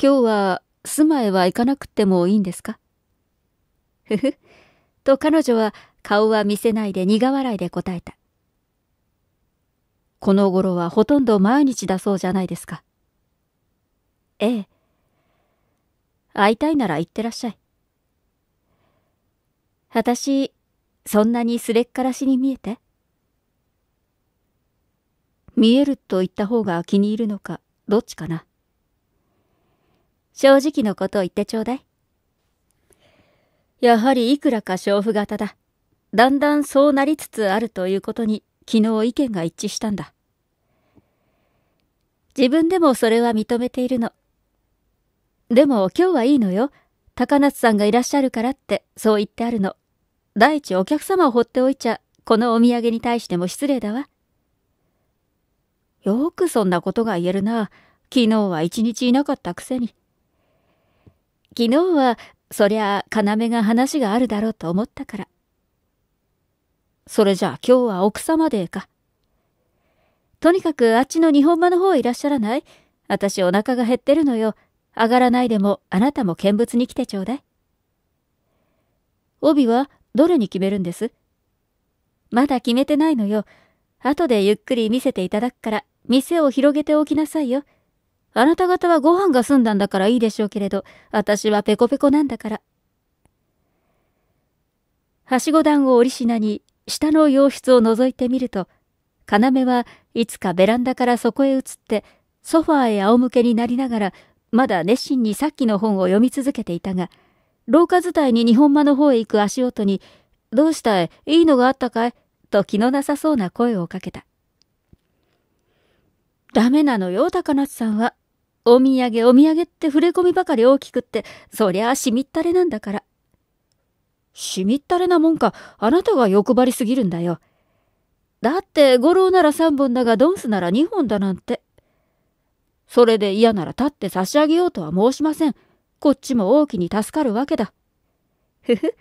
今日は住まいは行かなくてもいいんですか ふふ、と彼女は顔は見せないで苦笑いで答えた。この頃はほとんど毎日だそうじゃないですか。ええ。会いたいなら行ってらっしゃい。私、そんなにすれっからしに見えて見えると言った方が気に入るのか、どっちかな。正直のことを言ってちょうだい。やはりいくらか娼婦型だ。だんだんそうなりつつあるということに昨日意見が一致したんだ。自分でもそれは認めているの。でも今日はいいのよ。高夏さんがいらっしゃるからってそう言ってあるの。第一お客様を放っておいちゃ、このお土産に対しても失礼だわ。よくそんなことが言えるな。昨日は一日いなかったくせに。昨日は、そりゃ、要が話があるだろうと思ったから。それじゃあ今日は奥様でーか。とにかくあっちの日本間の方いらっしゃらない私お腹が減ってるのよ。上がらないでもあなたも見物に来てちょうだい。帯はどれに決めるんですまだ決めてないのよ。後でゆっくり見せていただくから、店を広げておきなさいよ。あなた方はご飯が済んだんだからいいでしょうけれど、私はペコペコなんだから。はしご段を折りしなに下の洋室を覗いてみると、要はいつかベランダからそこへ移って、ソファーへ仰向けになりながら、まだ熱心にさっきの本を読み続けていたが、廊下伝いに日本間の方へ行く足音に、どうしたいいいのがあったかいと気のなさそうな声をかけた。ダメなのよ、高夏さんは。お土産、お土産って触れ込みばかり大きくって、そりゃあしみったれなんだから。しみったれなもんか、あなたが欲張りすぎるんだよ。だって、五郎なら三本だが、ドンスなら二本だなんて。それで嫌なら立って差し上げようとは申しません。こっちも大きに助かるわけだ。ふふ。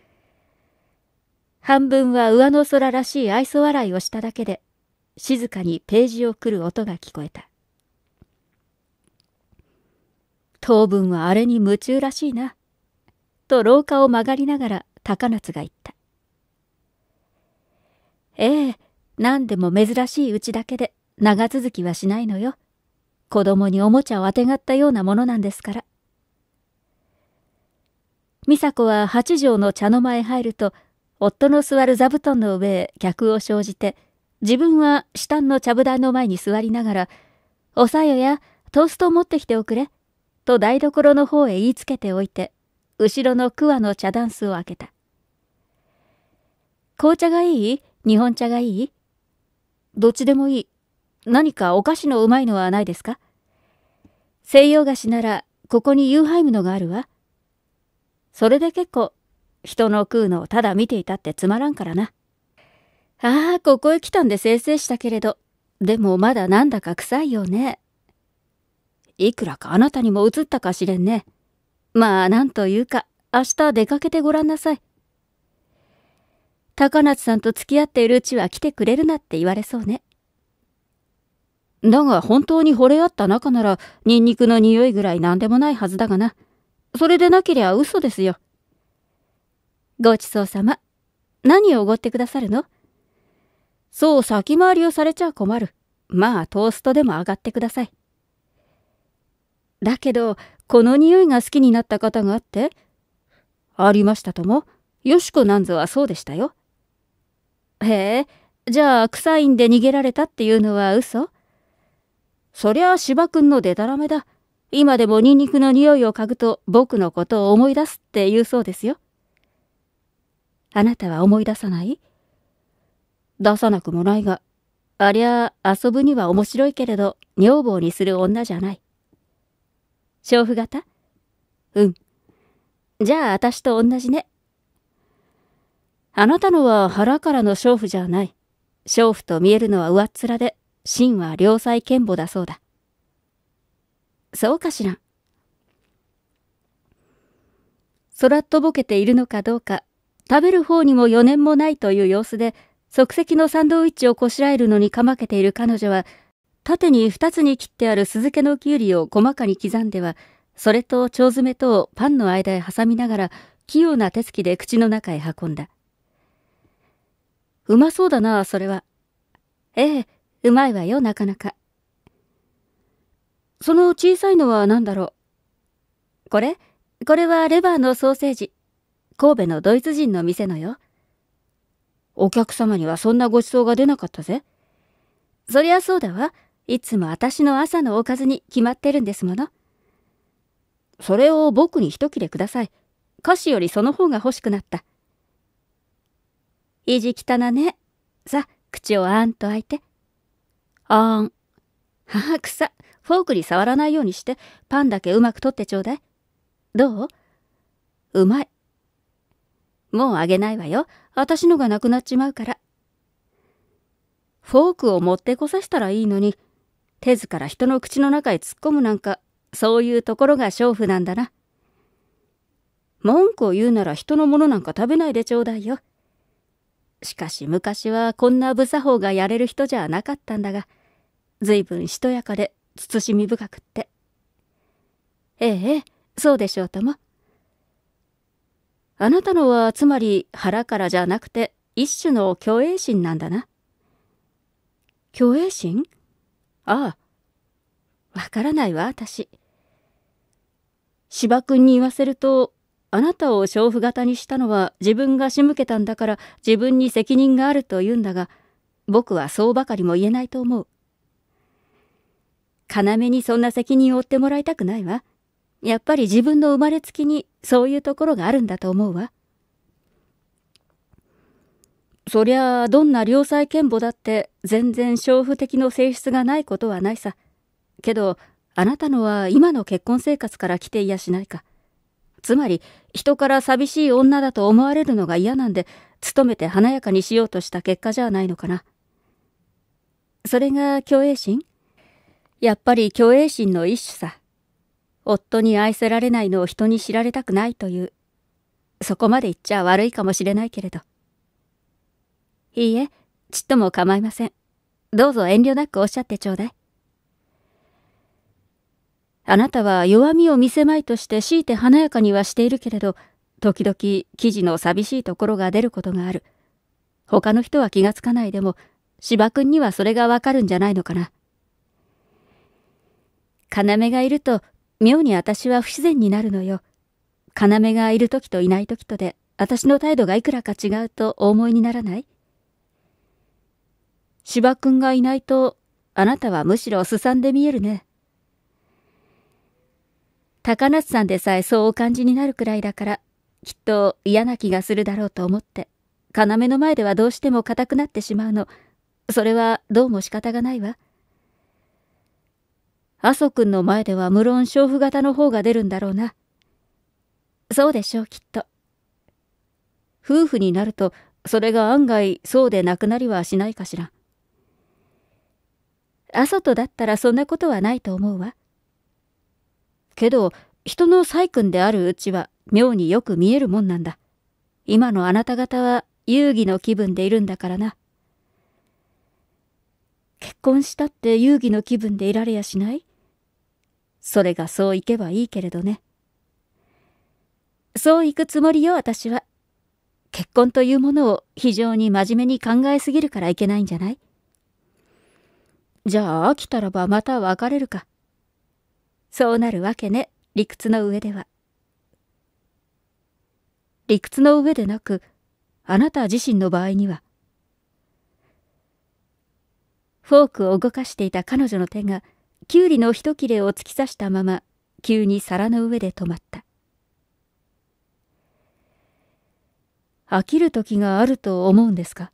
半分は上の空らしい愛想笑いをしただけで、静かにページをくる音が聞こえた。当分はあれに夢中らしいな。と廊下を曲がりながら高夏が言った。ええ、何でも珍しいうちだけで長続きはしないのよ。子供におもちゃをあてがったようなものなんですから。美佐子は八畳の茶の間へ入ると、夫の座る座布団の上へ客を生じて、自分は下の茶ぶ台の前に座りながら、おさよやトーストを持ってきておくれ、と台所の方へ言いつけておいて、後ろの桑の茶ダンスを開けた。紅茶がいい日本茶がいいどっちでもいい。何かお菓子のうまいのはないですか西洋菓子なら、ここにユーハイムのがあるわ。それで結構、人の食うのをただ見ていたってつまらんからな。ああ、ここへ来たんでせいせいしたけれど、でもまだなんだか臭いよね。いくらかあなたにも映ったかしれんね。まあ、なんというか、明日出かけてごらんなさい。高夏さんと付き合っているうちは来てくれるなって言われそうね。だが本当に惚れ合った仲なら、ニンニクの匂いぐらい何でもないはずだがな。それでなけりゃ嘘ですよ。ごちそうさま。何をおごってくださるのそう先回りをされちゃ困る。まあトーストでも上がってください。だけど、この匂いが好きになった方があってありましたとも。よしこなんぞはそうでしたよ。へえ、じゃあ、臭いんで逃げられたっていうのは嘘そりゃあ芝君のでたらめだ。今でもニンニクの匂いを嗅ぐと僕のことを思い出すって言うそうですよ。あなたは思い出さない出さなくもないが、ありゃあ遊ぶには面白いけれど女房にする女じゃない。娼婦型うん。じゃあ私と同じね。あなたのは腹からの娼婦じゃない。娼婦と見えるのは上っ面で、真は良妻賢母だそうだ。そうかしら。そらっとぼけているのかどうか、食べる方にも余念もないという様子で、即席のサンドイッチをこしらえるのにかまけている彼女は、縦に二つに切ってある酢漬けのきゅうりを細かに刻んでは、それと腸詰めとをパンの間へ挟みながら、器用な手つきで口の中へ運んだ。うまそうだな、それは。ええ、うまいわよ、なかなか。その小さいのは何だろう。これこれはレバーのソーセージ。神戸のドイツ人の店のよ。お客様にはそんなご馳走が出なかったぜ。そりゃそうだわ。いつも私の朝のおかずに決まってるんですもの。それを僕に一切れください。菓子よりその方が欲しくなった。意地汚ね。さ、口をあんと開いて。あーん。はくさ、フォークに触らないようにして、パンだけうまく取ってちょうだい。どううまい。もうあげないわよ。私のがなくなっちまうから。フォークを持ってこさせたらいいのに、手ずから人の口の中へ突っ込むなんか、そういうところが娼婦なんだな。文句を言うなら人のものなんか食べないでちょうだいよ。しかし昔はこんな無作法がやれる人じゃなかったんだが、随分しとやかで慎み深くって。ええ、そうでしょうとも。あなたのはつまり腹からじゃなくて一種の虚栄心なんだな。虚栄心ああ。わからないわ、私。芝君に言わせるとあなたを娼婦型にしたのは自分が仕向けたんだから自分に責任があると言うんだが、僕はそうばかりも言えないと思う。要にそんな責任を負ってもらいたくないわ。やっぱり自分の生まれつきにそういうところがあるんだと思うわ。そりゃあ、どんな良妻賢母だって全然娼婦的の性質がないことはないさ。けど、あなたのは今の結婚生活から来ていやしないか。つまり、人から寂しい女だと思われるのが嫌なんで、努めて華やかにしようとした結果じゃないのかな。それが虚栄心やっぱり虚栄心の一種さ。夫に愛せられないのを人に知られたくないという。そこまで言っちゃ悪いかもしれないけれど。いいえ、ちっとも構いません。どうぞ遠慮なくおっしゃってちょうだい。あなたは弱みを見せまいとして強いて華やかにはしているけれど、時々記事の寂しいところが出ることがある。他の人は気がつかないでも、芝君にはそれがわかるんじゃないのかな。要がいると、妙に私は不自然になるのよ。要がいる時といない時とで、私の態度がいくらか違うとお思いにならない芝君がいないと、あなたはむしろすさんで見えるね。高夏さんでさえそうお感じになるくらいだから、きっと嫌な気がするだろうと思って、要の前ではどうしても硬くなってしまうの。それはどうも仕方がないわ。麻生君の前では無論娼婦型の方が出るんだろうな。そうでしょう、きっと。夫婦になると、それが案外そうでなくなりはしないかしら。麻生とだったらそんなことはないと思うわ。けど、人の細君であるうちは妙によく見えるもんなんだ。今のあなた方は遊戯の気分でいるんだからな。結婚したって遊戯の気分でいられやしないそれがそういけばいいけれどね。そういくつもりよ、私は。結婚というものを非常に真面目に考えすぎるからいけないんじゃないじゃあ飽きたらばまた別れるか。そうなるわけね、理屈の上では。理屈の上でなく、あなた自身の場合には。フォークを動かしていた彼女の手が、キュウリの一切れを突き刺したまま、急に皿の上で止まった。飽きる時があると思うんですか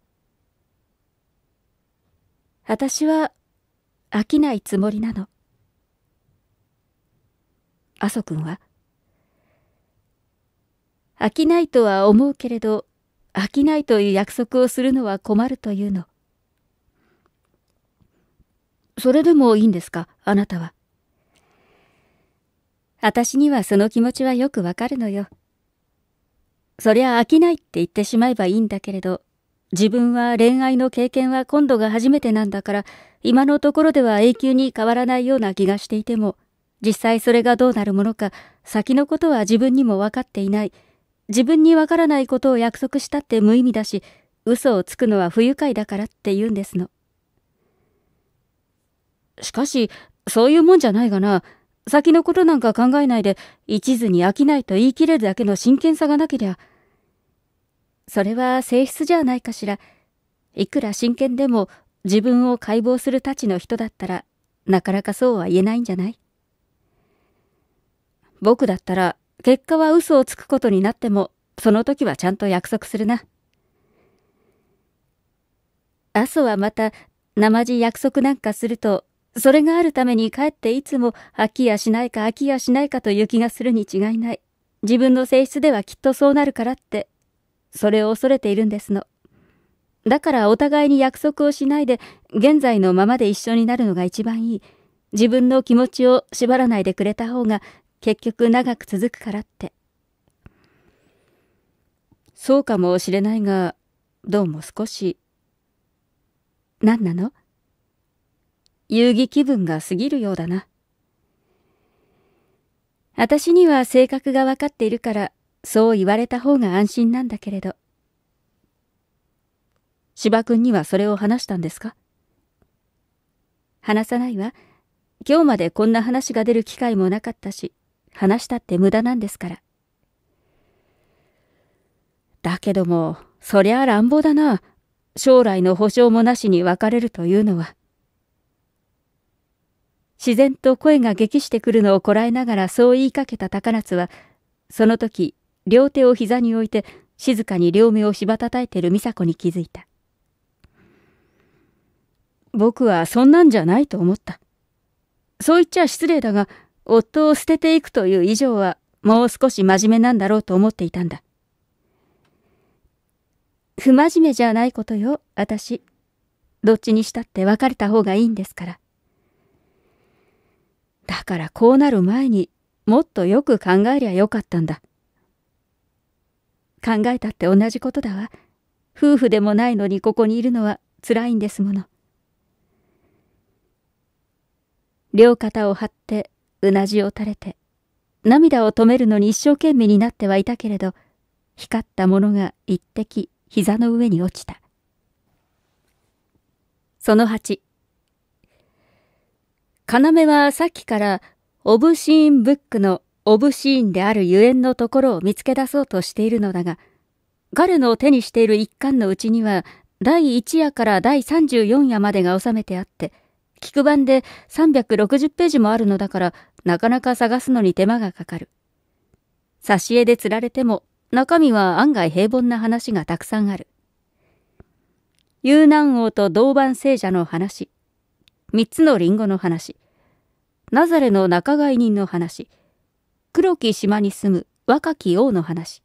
私は飽きないつもりなの。麻生君は。ないとは思うけれど、飽きないという約束をするのは困るというの。それでもいいんですか、あなたは。私にはその気持ちはよくわかるのよ。そりゃ飽きないって言ってしまえばいいんだけれど、自分は恋愛の経験は今度が初めてなんだから、今のところでは永久に変わらないような気がしていても、実際それがどうなるものか、先のことは自分にも分かっていない。自分に分からないことを約束したって無意味だし、嘘をつくのは不愉快だからって言うんですの。しかし、そういうもんじゃないがな。先のことなんか考えないで、一途に飽きないと言い切れるだけの真剣さがなけりゃ。それは性質じゃないかしら。いくら真剣でも自分を解剖するたちの人だったら、なかなかそうは言えないんじゃない僕だったら、結果は嘘をつくことになっても、その時はちゃんと約束するな。阿蘇はまた、生じ約束なんかすると、それがあるために帰っていつも飽きやしないか飽きやしないかという気がするに違いない。自分の性質ではきっとそうなるからって、それを恐れているんですの。だからお互いに約束をしないで、現在のままで一緒になるのが一番いい。自分の気持ちを縛らないでくれた方が結局長く続くからって。そうかもしれないが、どうも少し。何なの遊戯気分が過ぎるようだな。私には性格がわかっているから、そう言われた方が安心なんだけれど。芝君にはそれを話したんですか話さないわ。今日までこんな話が出る機会もなかったし。話したって無駄なんですから。だけども、そりゃ乱暴だな。将来の保証もなしに別れるというのは。自然と声が激してくるのをこらえながらそう言いかけた高夏は、その時、両手を膝に置いて、静かに両目をしばたたいてる美佐子に気づいた。僕はそんなんじゃないと思った。そう言っちゃ失礼だが、夫を捨てていくという以上はもう少し真面目なんだろうと思っていたんだ。不真面目じゃないことよ、私。どっちにしたって別れた方がいいんですから。だからこうなる前にもっとよく考えりゃよかったんだ。考えたって同じことだわ。夫婦でもないのにここにいるのは辛いんですもの。両肩を張ってうなじを垂れて、涙を止めるのに一生懸命になってはいたけれど、光ったものが一滴膝の上に落ちた。その8。要はさっきからオブシーンブックのオブシーンであるゆえんのところを見つけ出そうとしているのだが、彼の手にしている一巻のうちには、第1夜から第34夜までが収めてあって、聞く版で360ページもあるのだから、なかなか探すのに手間がかかる。挿絵で釣られても、中身は案外平凡な話がたくさんある。遊南王と同伴聖者の話、三つのリンゴの話、ナザレの仲買人の話、黒き島に住む若き王の話。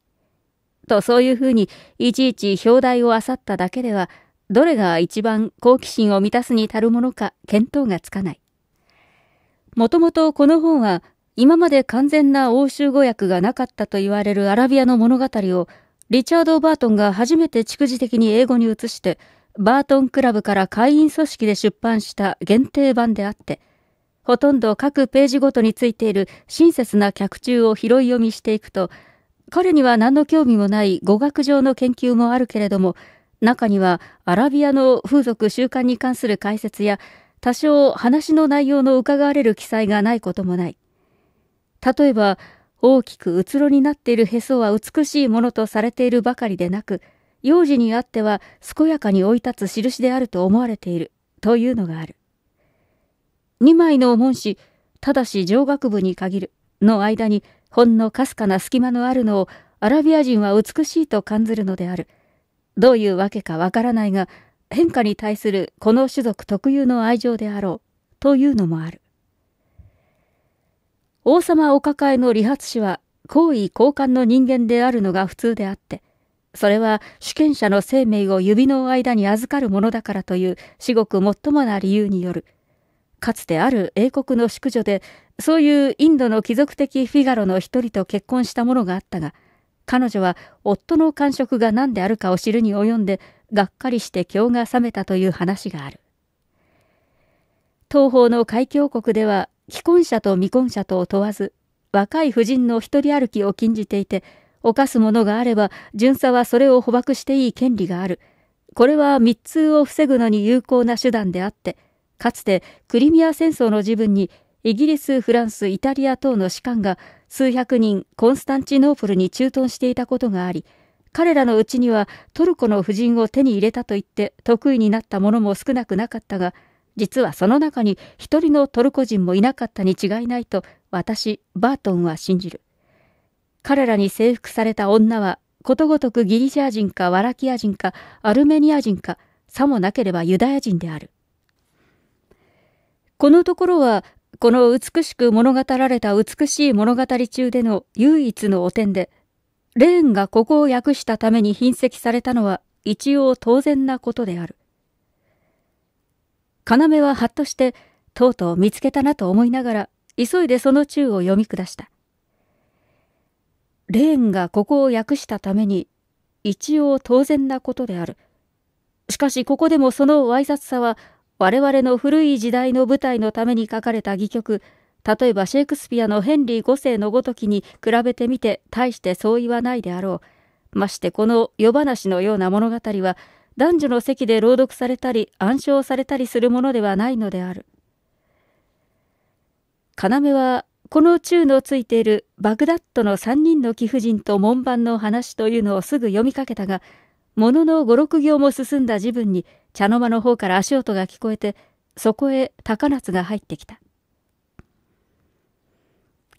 とそういうふうにいちいち表題をあさっただけでは、どれが一番好奇心を満たすに足るものか見当がつかない。もともとこの本は今まで完全な欧州語訳がなかったと言われるアラビアの物語をリチャード・バートンが初めて逐次的に英語に移してバートンクラブから会員組織で出版した限定版であってほとんど各ページごとについている親切な脚注を拾い読みしていくと彼には何の興味もない語学上の研究もあるけれども中にはアラビアの風俗習慣に関する解説や多少話の内容の伺われる記載がないこともない。例えば、大きくうつろになっているへそは美しいものとされているばかりでなく、幼児にあっては健やかに追い立つ印であると思われている、というのがある。2枚の文紙、ただし上学部に限る、の間に、ほんのかすかな隙間のあるのを、アラビア人は美しいと感ずるのである。どういうわけかわからないが、変化に対するこの種族特有の愛情であろうというのもある。王様お抱えの理髪師は好意交換の人間であるのが普通であって、それは主権者の生命を指の間に預かるものだからという至極もっともな理由による。かつてある英国の淑女で、そういうインドの貴族的フィガロの一人と結婚したものがあったが、彼女は夫の感触が何であるかを知るに及んで、がっかりして今日が覚めたという話がある。東方の海峡国では既婚者と未婚者とを問わず若い婦人の一人歩きを禁じていて犯すものがあれば巡査はそれを捕獲していい権利があるこれは密通を防ぐのに有効な手段であってかつてクリミア戦争の自分にイギリスフランスイタリア等の士官が数百人コンスタンチノープルに駐屯していたことがあり彼らのうちにはトルコの婦人を手に入れたと言って得意になった者も少なくなかったが、実はその中に一人のトルコ人もいなかったに違いないと私、バートンは信じる。彼らに征服された女はことごとくギリシア人かワラキア人かアルメニア人かさもなければユダヤ人である。このところはこの美しく物語られた美しい物語中での唯一の汚点でレーンがここを訳したために賓席されたのは一応当然なことである。要ははっとして、とうとう見つけたなと思いながら、急いでその宙を読み下した。レーンがここを訳したために、一応当然なことである。しかしここでもそのわいさつさは、我々の古い時代の舞台のために書かれた戯曲、例えばシェイクスピアのヘンリー5世のごときに比べてみて大して相違はないであろう。ましてこの夜話のような物語は男女の席で朗読されたり暗唱されたりするものではないのである。要はこの宙のついているバグダッドの3人の貴婦人と門番の話というのをすぐ読みかけたが、ものの5、6行も進んだ自分に茶の間の方から足音が聞こえて、そこへ高夏が入ってきた。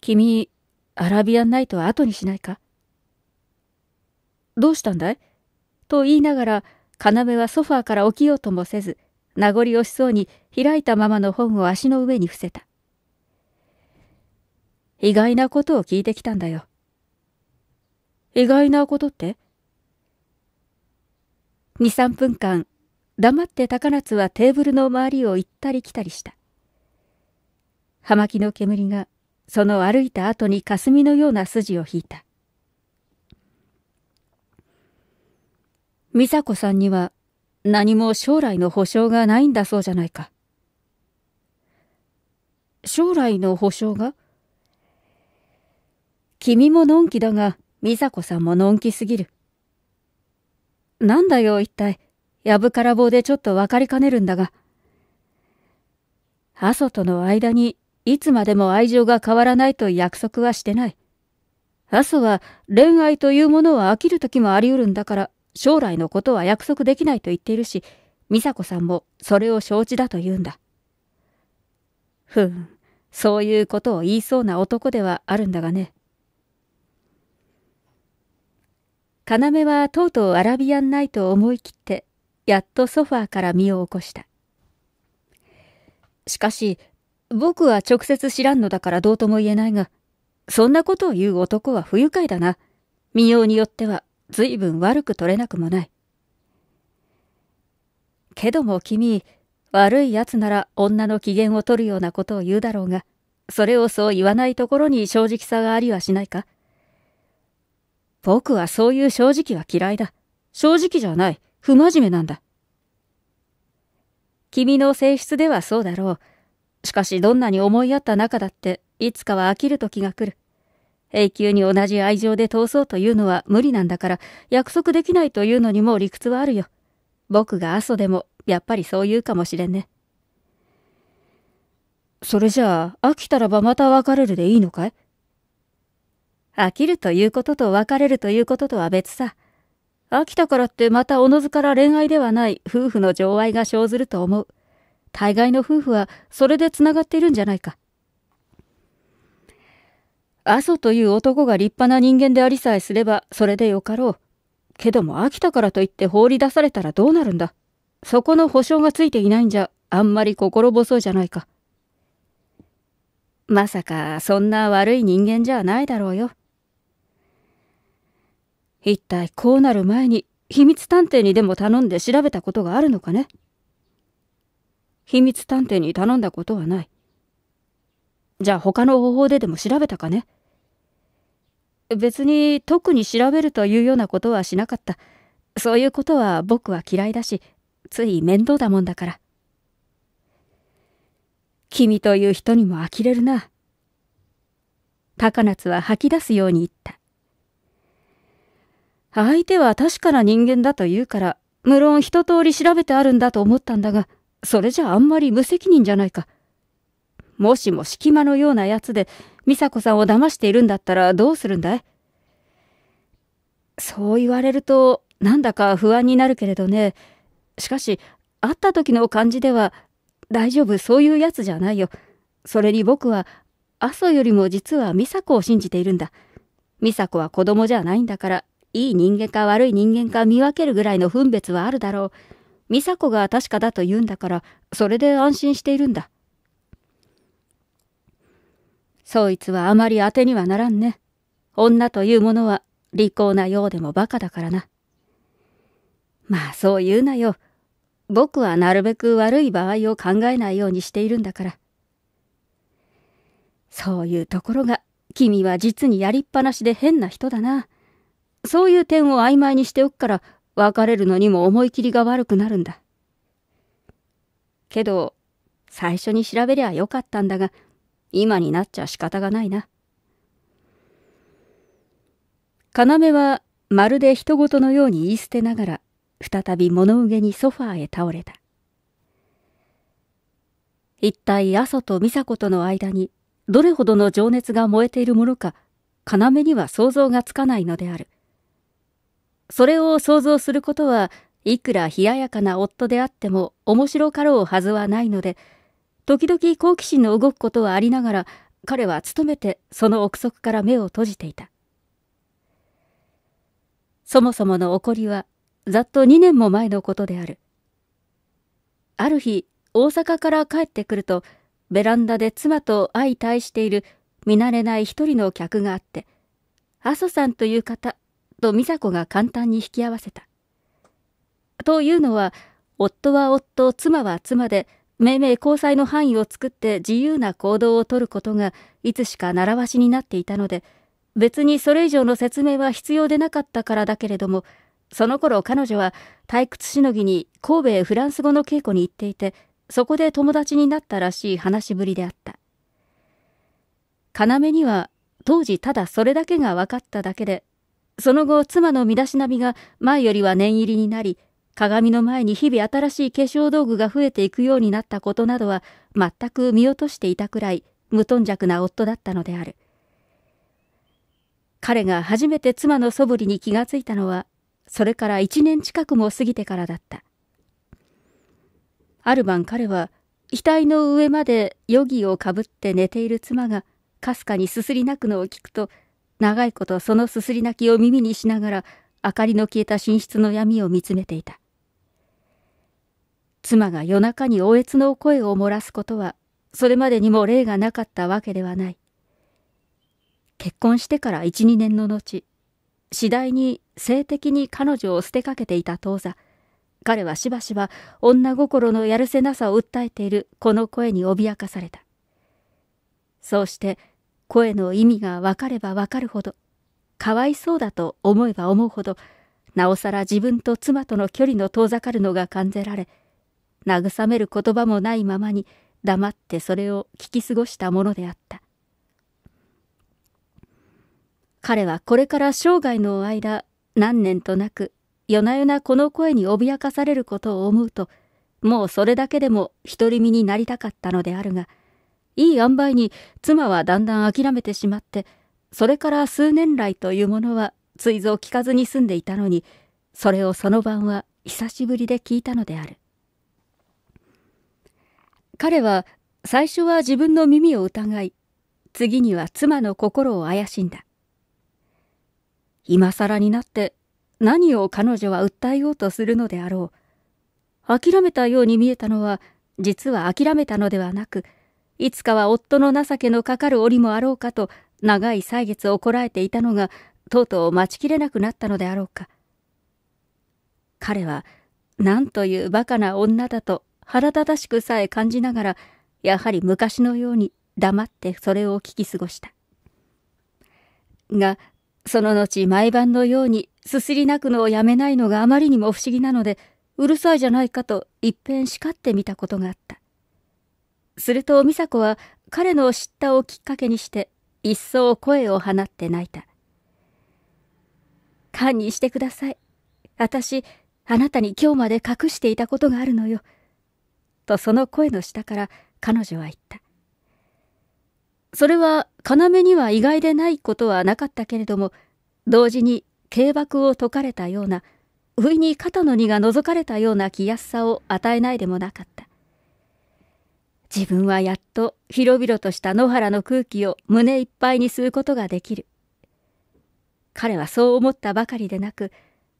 君、アラビアンナイトは後にしないかどうしたんだいと言いながら、要はソファーから起きようともせず、名残惜しそうに開いたままの本を足の上に伏せた。意外なことを聞いてきたんだよ。意外なことって二三分間、黙って高夏はテーブルの周りを行ったり来たりした。葉巻の煙がその歩いた後に霞のような筋を引いた。美佐子さんには何も将来の保証がないんだそうじゃないか。将来の保証が君ものんきだが、美佐子さんものんきすぎる。なんだよ、一体。やぶから棒でちょっと分かりかねるんだが。阿蘇との間にいつまでも愛情が変わらないと約束はしてない。アソは恋愛というものは飽きる時もあり得るんだから将来のことは約束できないと言っているし、美佐子さんもそれを承知だと言うんだ。ふん、そういうことを言いそうな男ではあるんだがね。要はとうとうアラビアンナイトを思い切って、やっとソファーから身を起こした。しかし、僕は直接知らんのだからどうとも言えないが、そんなことを言う男は不愉快だな。見ようによっては随分悪く取れなくもない。けども君、悪い奴なら女の機嫌を取るようなことを言うだろうが、それをそう言わないところに正直さがありはしないか僕はそういう正直は嫌いだ。正直じゃない。不真面目なんだ。君の性質ではそうだろう。しかしどんなに思い合った仲だっていつかは飽きる時が来る。永久に同じ愛情で通そうというのは無理なんだから約束できないというのにも理屈はあるよ。僕が阿蘇でもやっぱりそう言うかもしれんね。それじゃあ飽きたらばまた別れるでいいのかい飽きるということと別れるということとは別さ。飽きたからってまたおのずから恋愛ではない夫婦の情愛が生ずると思う。大概の夫婦はそれでつながっているんじゃないか。阿蘇という男が立派な人間でありさえすればそれでよかろう。けども飽きたからといって放り出されたらどうなるんだ。そこの保証がついていないんじゃあんまり心細いじゃないか。まさかそんな悪い人間じゃないだろうよ。一体こうなる前に秘密探偵にでも頼んで調べたことがあるのかね。秘密探偵に頼んだことはない。じゃあ他の方法ででも調べたかね別に特に調べるというようなことはしなかった。そういうことは僕は嫌いだし、つい面倒だもんだから。君という人にも呆れるな。高夏は吐き出すように言った。相手は確かな人間だと言うから、無論一通り調べてあるんだと思ったんだが、それじゃあんまり無責任じゃないか。もしも隙間のようなやつで、美佐子さんを騙しているんだったらどうするんだいそう言われると、なんだか不安になるけれどね。しかし、会った時の感じでは、大丈夫、そういうやつじゃないよ。それに僕は、麻生よりも実は美佐子を信じているんだ。美佐子は子供じゃないんだから、いい人間か悪い人間か見分けるぐらいの分別はあるだろう。美佐子が確かだと言うんだから、それで安心しているんだ。そいつはあまり当てにはならんね。女というものは利口なようでもバカだからな。まあそう言うなよ。僕はなるべく悪い場合を考えないようにしているんだから。そういうところが、君は実にやりっぱなしで変な人だな。そういう点を曖昧にしておくから、別れるのにも思い切りが悪くなるんだ。けど、最初に調べりゃよかったんだが、今になっちゃ仕方がないな。要は、まるで人事のように言い捨てながら、再び物憂げにソファーへ倒れた。一体阿蘇と美佐子との間にどれほどの情熱が燃えているものか要には想像がつかないのであるそれを想像することはいくら冷ややかな夫であっても面白かろうはずはないので、時々好奇心の動くことはありながら、彼は努めてその憶測から目を閉じていた。そもそもの起こりは、ざっと2年も前のことである。ある日、大阪から帰ってくると、ベランダで妻と相対している見慣れない一人の客があって、阿蘇さんという方と美佐子が簡単に引き合わせた。というのは、夫は夫、妻は妻で、命名交際の範囲を作って自由な行動をとることが、いつしか習わしになっていたので、別にそれ以上の説明は必要でなかったからだけれども、その頃彼女は退屈しのぎに神戸へフランス語の稽古に行っていて、そこで友達になったらしい話しぶりであった。要には当時ただそれだけが分かっただけでその後、妻の身だしなみが前よりは念入りになり、鏡の前に日々新しい化粧道具が増えていくようになったことなどは全く見落としていたくらい無頓着な夫だったのである。彼が初めて妻の素振りに気がついたのは、それから一年近くも過ぎてからだった。ある晩彼は、額の上までヨギをかぶって寝ている妻が、かすかにすすり泣くのを聞くと、長いことそのすすり泣きを耳にしながら、明かりの消えた寝室の闇を見つめていた。妻が夜中にお咽の声を漏らすことは、それまでにも例がなかったわけではない。結婚してから一、二年の後、次第に性的に彼女を捨てかけていた当座、彼はしばしば女心のやるせなさを訴えているこの声に脅かされた。そうして声の意味がわかればわかるほど、かわいそうだと思えば思うほど、なおさら自分と妻との距離の遠ざかるのが感じられ、慰める言葉もないままに黙ってそれを聞き過ごしたものであった。彼はこれから生涯の間何年となく夜な夜なこの声に脅かされることを思うともうそれだけでも独り身になりたかったのであるがいい塩梅に妻はだんだん諦めてしまって、それから数年来というものは、ついぞ聞かずに済んでいたのに、それをその晩は久しぶりで聞いたのである。彼は最初は自分の耳を疑い、次には妻の心を怪しんだ。今更になって何を彼女は訴えようとするのであろう。諦めたように見えたのは、実は諦めたのではなく、いつかは夫の情けのかかる折もあろうかと、長い歳月をこらえていたのが、とうとう待ちきれなくなったのであろうか。彼は、なんというバカな女だと腹立たしくさえ感じながら、やはり昔のように黙ってそれを聞き過ごした。が、その後毎晩のようにすすり泣くのをやめないのがあまりにも不思議なので、うるさいじゃないかと一変叱ってみたことがあった。すると美佐子は彼の知ったをきっかけにして一層声を放って泣いた。堪忍してください。私、あなたに今日まで隠していたことがあるのよ。とその声の下から彼女は言った。それは要には意外でないことはなかったけれども、同時に軽薄を解かれたような、不意に肩の荷が覗かれたような気安さを与えないでもなかった。自分はやっと広々とした野原の空気を胸いっぱいに吸うことができる。彼はそう思ったばかりでなく、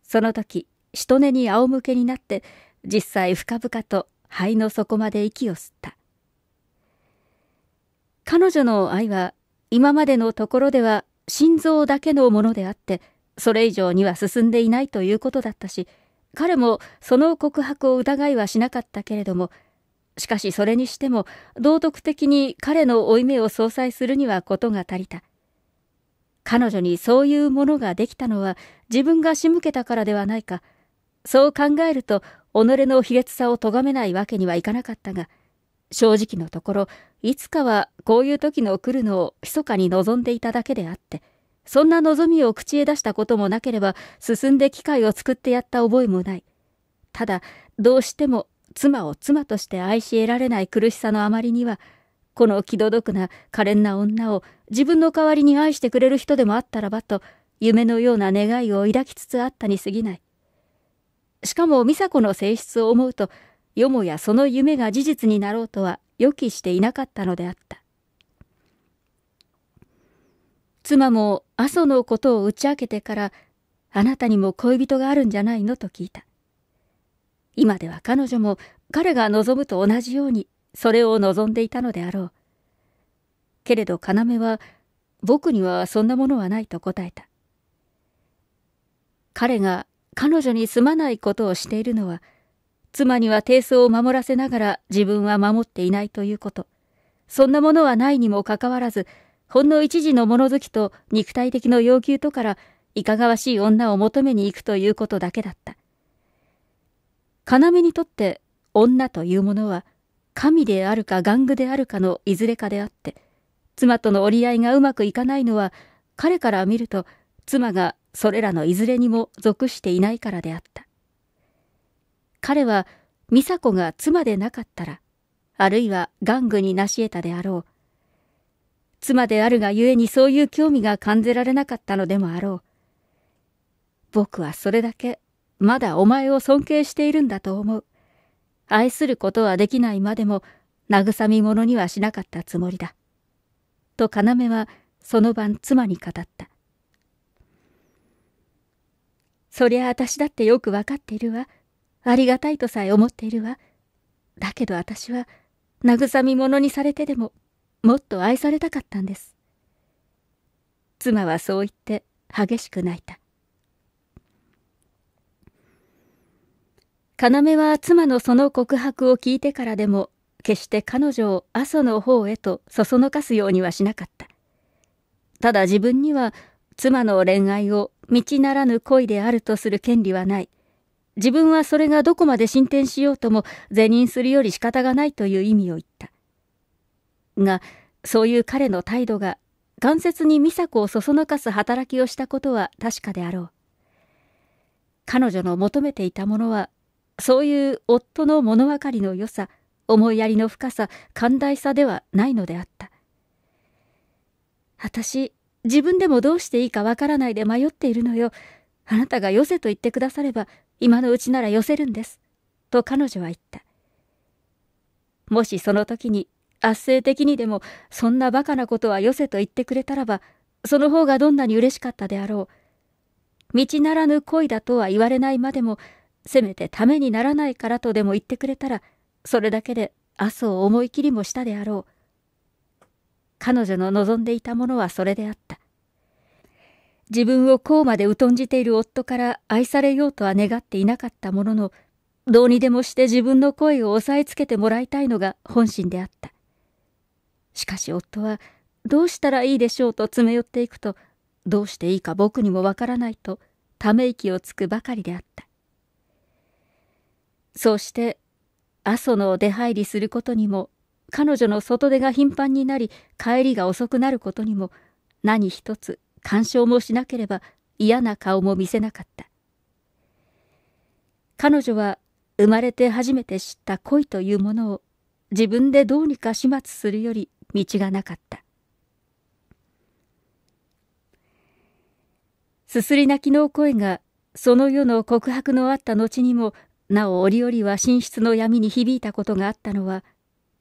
その時、人根に仰向けになって、実際深々と肺の底まで息を吸った。彼女の愛は、今までのところでは心臓だけのものであって、それ以上には進んでいないということだったし、彼もその告白を疑いはしなかったけれども、しかしそれにしても、道徳的に彼の負い目を相殺するにはことが足りた。彼女にそういうものができたのは自分が仕向けたからではないか。そう考えると、己の卑劣さを咎めないわけにはいかなかったが、正直のところ、いつかはこういう時の来るのを密かに望んでいただけであって、そんな望みを口へ出したこともなければ、進んで機会を作ってやった覚えもない。ただ、どうしても妻を妻として愛し得られない苦しさのあまりには、この気の毒な可憐な女を自分の代わりに愛してくれる人でもあったらばと、夢のような願いを抱きつつあったに過ぎない。しかも美佐子の性質を思うと、よもやその夢が事実になろうとは予期していなかったのであった。妻も阿蘇のことを打ち明けてから、あなたにも恋人があるんじゃないのと聞いた。今では彼女も彼が望むと同じようにそれを望んでいたのであろう。けれど要は僕にはそんなものはないと答えた。彼が彼女にすまないことをしているのは妻には定操を守らせながら自分は守っていないということ。そんなものはないにもかかわらず、ほんの一時の物好きと肉体的の要求とから、いかがわしい女を求めに行くということだけだった。要にとって女というものは神であるか玩具であるかのいずれかであって妻との折り合いがうまくいかないのは彼から見ると妻がそれらのいずれにも属していないからであった彼は美佐子が妻でなかったらあるいは玩具に成し得たであろう妻であるがゆえにそういう興味が感じられなかったのでもあろう僕はそれだけまだお前を尊敬しているんだと思う。愛することはできないまでも、慰み者にはしなかったつもりだ。と要は、その晩妻に語った。そりゃ私だってよくわかっているわ。ありがたいとさえ思っているわ。だけど私は、慰み者にされてでも、もっと愛されたかったんです。妻はそう言って激しく泣いた。要は妻のその告白を聞いてからでも、決して彼女を阿蘇の方へとそそのかすようにはしなかった。ただ自分には、妻の恋愛を道ならぬ恋であるとする権利はない。自分はそれがどこまで進展しようとも是認するより仕方がないという意味を言った。が、そういう彼の態度が、間接に美佐子をそそのかす働きをしたことは確かであろう。彼女の求めていたものはそういう夫の物分かりの良さ、思いやりの深さ、寛大さではないのであった。私、自分でもどうしていいかわからないで迷っているのよ。あなたがよせと言ってくだされば、今のうちなら寄せるんです。と彼女は言った。もしその時に、圧政的にでも、そんなバカなことはよせと言ってくれたらば、その方がどんなに嬉しかったであろう。道ならぬ恋だとは言われないまでも、せめてためにならないからとでも言ってくれたら、それだけで麻生を思い切りもしたであろう。彼女の望んでいたものはそれであった。自分をこうまで疎んじている夫から愛されようとは願っていなかったものの、どうにでもして自分の声を押さえつけてもらいたいのが本心であった。しかし夫は、どうしたらいいでしょうと詰め寄っていくと、どうしていいか僕にもわからないと、ため息をつくばかりであった。そうして阿蘇の出入りすることにも彼女の外出が頻繁になり帰りが遅くなることにも何一つ干渉もしなければ嫌な顔も見せなかった彼女は生まれて初めて知った恋というものを自分でどうにか始末するより道がなかったすすり泣きの声がその世の告白のあった後にもなお折々は寝室の闇に響いたことがあったのは、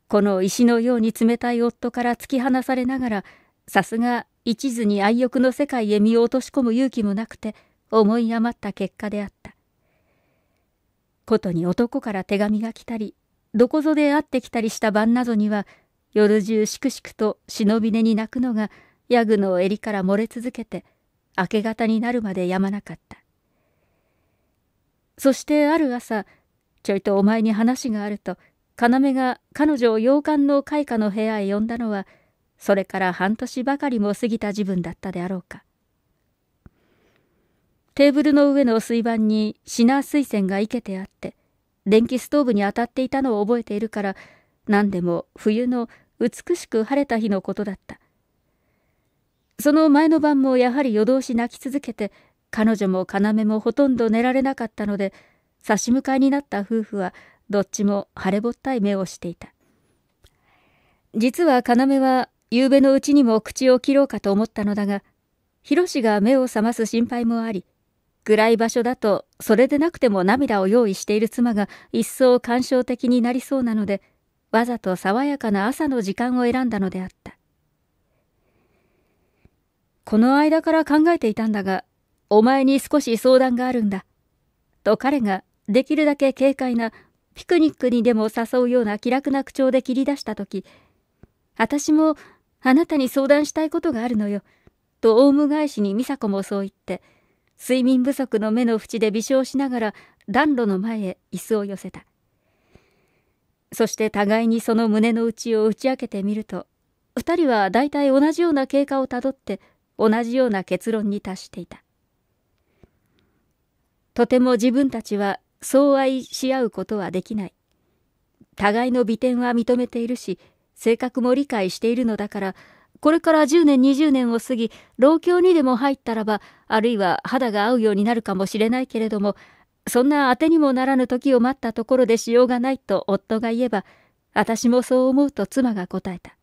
この石のように冷たい夫から突き放されながら、さすが一途に愛欲の世界へ身を落とし込む勇気もなくて、思い余った結果であった。ことに男から手紙が来たり、どこぞで会ってきたりした晩などには、夜中しくしくと忍び寝に泣くのが、ヤグの襟から漏れ続けて、明け方になるまでやまなかった。そしてある朝、ちょいとお前に話があると、要が彼女を洋館の開花の部屋へ呼んだのは、それから半年ばかりも過ぎた時分だったであろうか。テーブルの上の水盤にシナ水栓が生けてあって、電気ストーブに当たっていたのを覚えているから、何でも冬の美しく晴れた日のことだった。その前の晩もやはり夜通し泣き続けて、彼女も要もほとんど寝られなかったので差し向かいになった夫婦はどっちも腫れぼったい目をしていた実は要は夕べのうちにも口を切ろうかと思ったのだが広志が目を覚ます心配もあり暗い場所だとそれでなくても涙を用意している妻が一層感傷的になりそうなのでわざと爽やかな朝の時間を選んだのであったこの間から考えていたんだがお前に少し相談があるんだ。と彼ができるだけ軽快なピクニックにでも誘うような気楽な口調で切り出した時私もあなたに相談したいことがあるのよとオウム返しに美佐子もそう言って睡眠不足の目の縁で微笑しながら暖炉の前へ椅子を寄せたそして互いにその胸の内を打ち明けてみると2人は大体同じような経過をたどって同じような結論に達していたとても自分たちは相愛し合うことはできない。互いの美点は認めているし、性格も理解しているのだから、これから10年20年を過ぎ、老境にでも入ったらば、あるいは肌が合うようになるかもしれないけれども、そんな当てにもならぬ時を待ったところでしようがないと夫が言えば、私もそう思うと妻が答えた。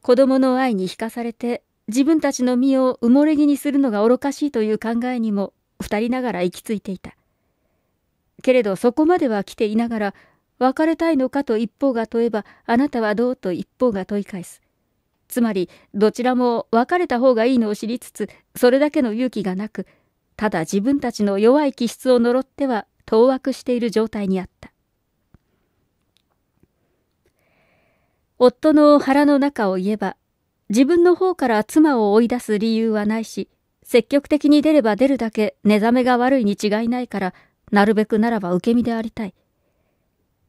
子供の愛に引かされて、自分たちの身を埋もれ木にするのが愚かしいという考えにも二人ながら行き着いていた。けれどそこまでは来ていながら、別れたいのかと一方が問えば、あなたはどうと一方が問い返す。つまり、どちらも別れた方がいいのを知りつつ、それだけの勇気がなく、ただ自分たちの弱い気質を呪っては、当惑している状態にあった。夫の腹の中を言えば、自分の方から妻を追い出す理由はないし、積極的に出れば出るだけ寝覚めが悪いに違いないから、なるべくならば受け身でありたい。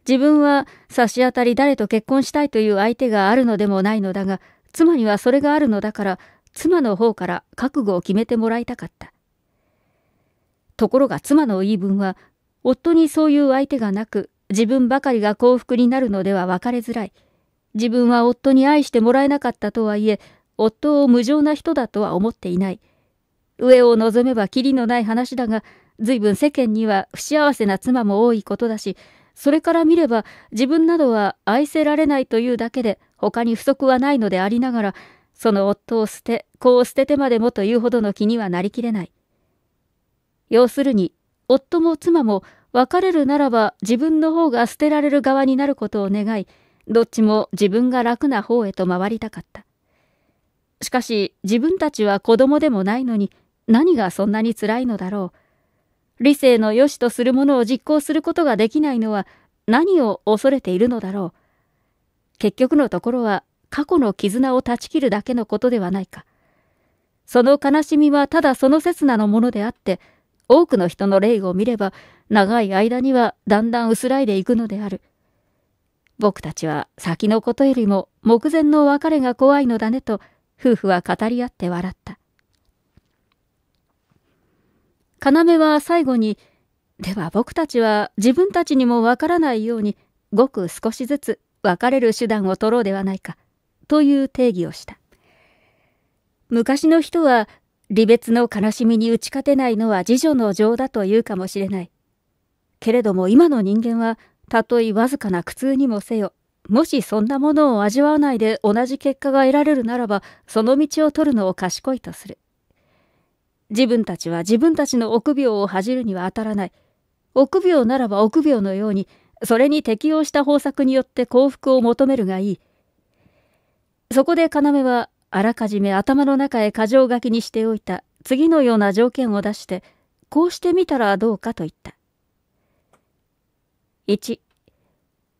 自分は差し当たり誰と結婚したいという相手があるのでもないのだが、妻にはそれがあるのだから、妻の方から覚悟を決めてもらいたかった。ところが妻の言い分は、夫にそういう相手がなく、自分ばかりが幸福になるのでは分かれづらい。自分は夫に愛してもらえなかったとはいえ、夫を無情な人だとは思っていない。上を望めばきりのない話だが、随分世間には不幸せな妻も多いことだし、それから見れば自分などは愛せられないというだけで他に不足はないのでありながら、その夫を捨て、子を捨ててまでもというほどの気にはなりきれない。要するに、夫も妻も別れるならば自分の方が捨てられる側になることを願い、どっちも自分が楽な方へと回りたかった。しかし自分たちは子供でもないのに何がそんなに辛いのだろう。理性の良しとするものを実行することができないのは何を恐れているのだろう。結局のところは過去の絆を断ち切るだけのことではないか。その悲しみはただその刹那のものであって、多くの人の霊を見れば、長い間にはだんだん薄らいでいくのである。僕たちは先のことよりも目前の別れが怖いのだねと、夫婦は語り合って笑った。要は最後に、では僕たちは自分たちにもわからないように、ごく少しずつ別れる手段を取ろうではないか、という定義をした。昔の人は、離別の悲しみに打ち勝てないのは自助の情だと言うかもしれない。けれども今の人間は、たとえわずかな苦痛にもせよ、もしそんなものを味わわないで同じ結果が得られるならば、その道を取るのを賢いとする。自分たちは自分たちの臆病を恥じるには当たらない。臆病ならば臆病のように、それに適応した方策によって幸福を求めるがいい。そこで要は、あらかじめ頭の中へ箇条書きにしておいた次のような条件を出して、こうしてみたらどうかと言った。1、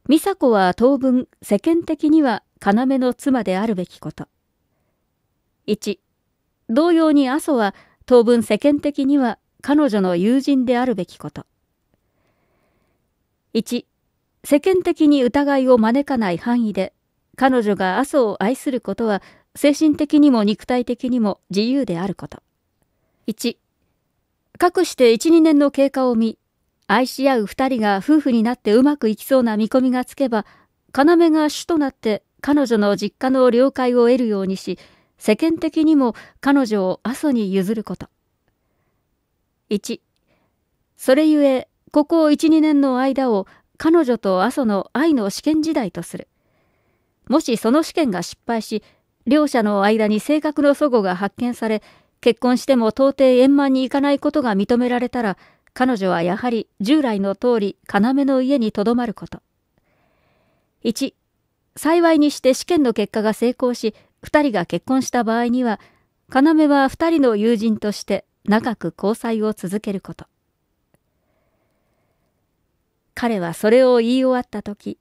美佐子は当分世間的には要の妻であるべきこと。1、同様に阿蘇は当分世間的には彼女の友人であるべきこと。1、世間的に疑いを招かない範囲で、彼女が阿蘇を愛することは、精神的にも肉体的にも自由であること。1、かくして1、2年の経過を見、愛し合う2人が夫婦になってうまくいきそうな見込みがつけば、要が主となって彼女の実家の了解を得るようにし、世間的にも彼女を阿蘇に譲ること。1、それゆえ、ここ1、2年の間を彼女と阿蘇の愛の試験時代とする。もしその試験が失敗し、両者の間に性格の齟齬が発見され、結婚しても到底円満にいかないことが認められたら、彼女はやはり従来の通り要の家にとどまること。1、幸いにして試験の結果が成功し、2人が結婚した場合には、要は2人の友人として長く交際を続けること。彼はそれを言い終わった時、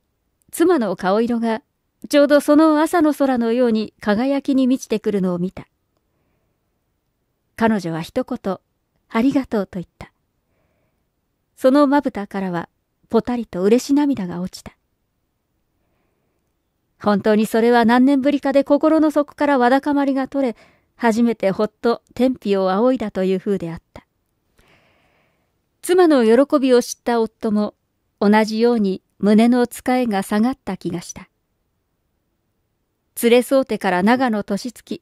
妻の顔色がちょうどその朝の空のように輝きに満ちてくるのを見た。彼女は一言、ありがとうと言った。そのまぶたからは、ぽたりと嬉し涙が落ちた。本当にそれは何年ぶりかで心の底からわだかまりが取れ、初めてほっと天日を仰いだという風であった。妻の喜びを知った夫も、同じように胸の使いが下がった気がした。連れそうてから長野年月、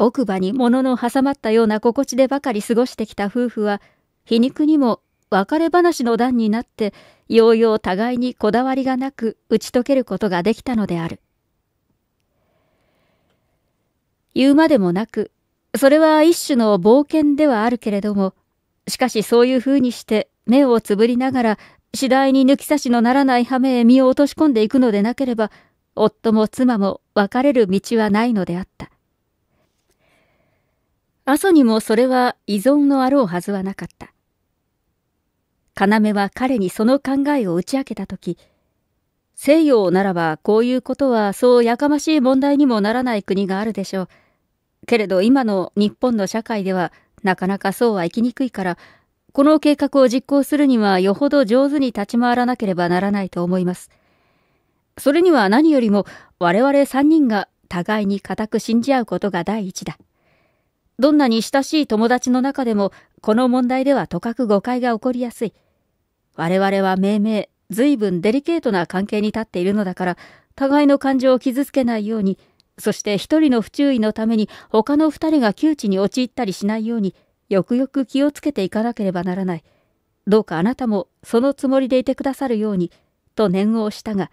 奥歯に物の挟まったような心地でばかり過ごしてきた夫婦は、皮肉にも別れ話の段になって、ようよう互いにこだわりがなく打ち解けることができたのである。言うまでもなく、それは一種の冒険ではあるけれども、しかしそういう風にして目をつぶりながら次第に抜き差しのならない羽目へ身を落とし込んでいくのでなければ、夫も妻も別れる道はないのであった。阿蘇にもそれは依存のあろうはずはなかった。要は彼にその考えを打ち明けた時、西洋ならばこういうことはそうやかましい問題にもならない国があるでしょう。けれど今の日本の社会ではなかなかそうはいきにくいから、この計画を実行するにはよほど上手に立ち回らなければならないと思います。それには何よりも我々3人が互いに固く信じ合うことが第一だ。どんなに親しい友達の中でも、この問題ではとかく誤解が起こりやすい。我々は命名、随分デリケートな関係に立っているのだから、互いの感情を傷つけないように、そして一人の不注意のために他の二人が窮地に陥ったりしないようによくよく気をつけていかなければならない。どうかあなたもそのつもりでいてくださるように、と念を押したが、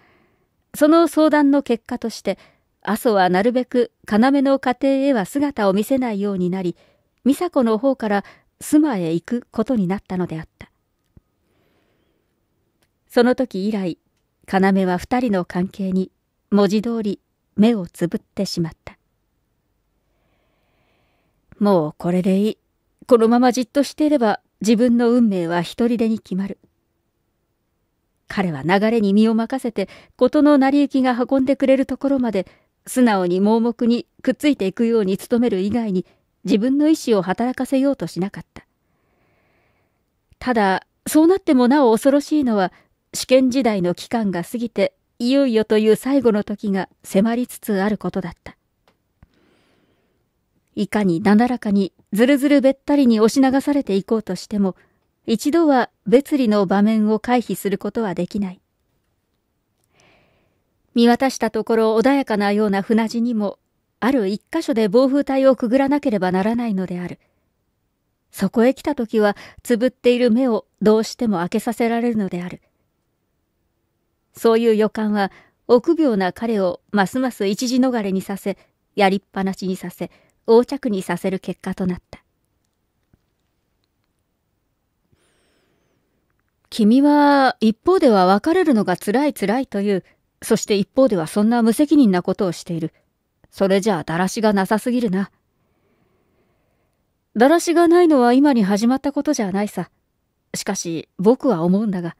その相談の結果として、阿蘇はなるべく要の家庭へは姿を見せないようになり、美佐子の方から妻へ行くことになったのであった。その時以来、要は二人の関係に文字通り目をつぶってしまった。もうこれでいい。このままじっとしていれば自分の運命は一人でに決まる。彼は流れに身を任せて事の成り行きが運んでくれるところまで素直に盲目にくっついていくように努める以外に自分の意志を働かせようとしなかった。ただ、そうなってもなお恐ろしいのは試験時代の期間が過ぎていよいよという最後の時が迫りつつあることだった。いかになだらかにずるずるべったりに押し流されていこうとしても、一度は別離の場面を回避することはできない。見渡したところ穏やかなような船地にも、ある一箇所で暴風帯をくぐらなければならないのである。そこへ来た時は、つぶっている目をどうしても開けさせられるのである。そういう予感は、臆病な彼をますます一時逃れにさせ、やりっぱなしにさせ、横着にさせる結果となった。君は一方では別れるのが辛い辛いという、そして一方ではそんな無責任なことをしている。それじゃあだらしがなさすぎるな。だらしがないのは今に始まったことじゃないさ。しかし僕は思うんだが、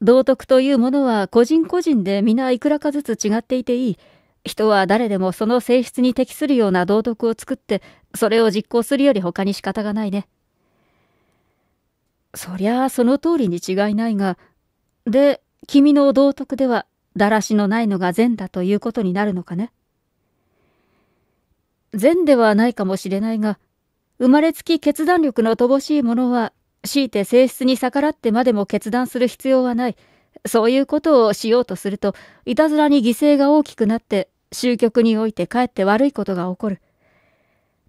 道徳というものは個人個人で皆いくらかずつ違っていていい。人は誰でもその性質に適するような道徳を作って、それを実行するより他に仕方がないね。そりゃあその通りに違いないが、で、君の道徳では、だらしのないのが善だということになるのかね。善ではないかもしれないが、生まれつき決断力の乏しいものは強いて性質に逆らってまでも決断する必要はない。そういうことをしようとすると、いたずらに犠牲が大きくなって、終局においてかえって悪いことが起こる。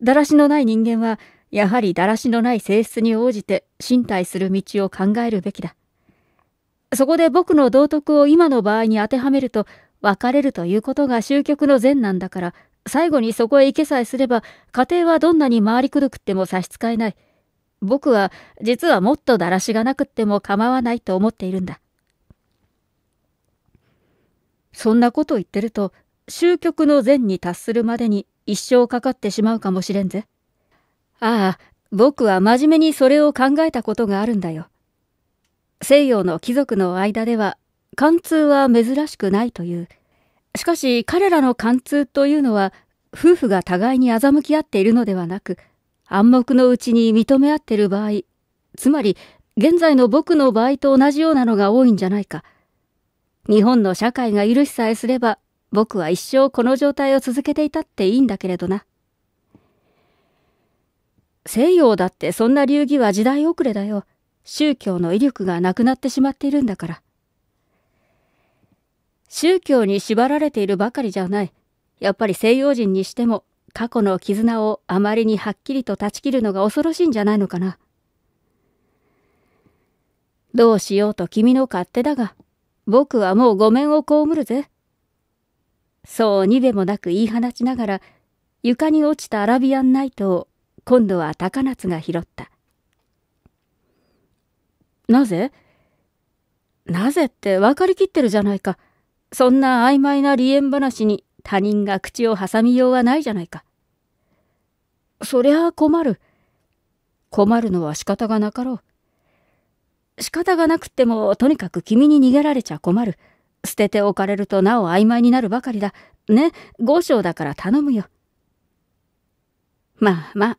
だらしのない人間は、やはりだらしのない性質に応じて身体する道を考えるべきだ。そこで僕の道徳を今の場合に当てはめると、別れるということが終局の善なんだから、最後にそこへ行けさえすれば、家庭はどんなに回りくどくっても差し支えない。僕は実はもっとだらしがなくっても構わないと思っているんだ。そんなこと言ってると、終局の善に達するまでに一生かかってしまうかもしれんぜ。ああ、僕は真面目にそれを考えたことがあるんだよ。西洋の貴族の間では、貫通は珍しくないという。しかし彼らの貫通というのは、夫婦が互いに欺き合っているのではなく、暗黙のうちに認め合ってる場合、つまり現在の僕の場合と同じようなのが多いんじゃないか。日本の社会が許しさえすれば、僕は一生この状態を続けていたっていいんだけれどな。西洋だってそんな流儀は時代遅れだよ。宗教の威力がなくなってしまっているんだから。宗教に縛られているばかりじゃない。やっぱり西洋人にしても過去の絆をあまりにはっきりと断ち切るのが恐ろしいんじゃないのかな。どうしようと君の勝手だが、僕はもうごめんを被るぜ。そうにでもなく言い放ちながら、床に落ちたアラビアンナイトを今度は高夏が拾った。なぜなぜって分かりきってるじゃないか。そんな曖昧な離縁話に他人が口を挟みようはないじゃないか。そりゃあ困る。困るのは仕方がなかろう。仕方がなくても、とにかく君に逃げられちゃ困る。捨てておかれるとなお曖昧になるばかりだ。ね、五章だから頼むよ。まあまあ、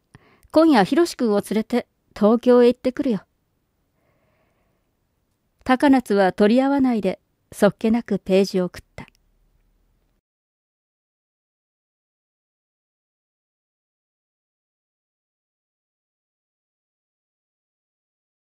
今夜ひろしくんを連れて東京へ行ってくるよ。高夏は取り合わないで、そっけなくページを送った。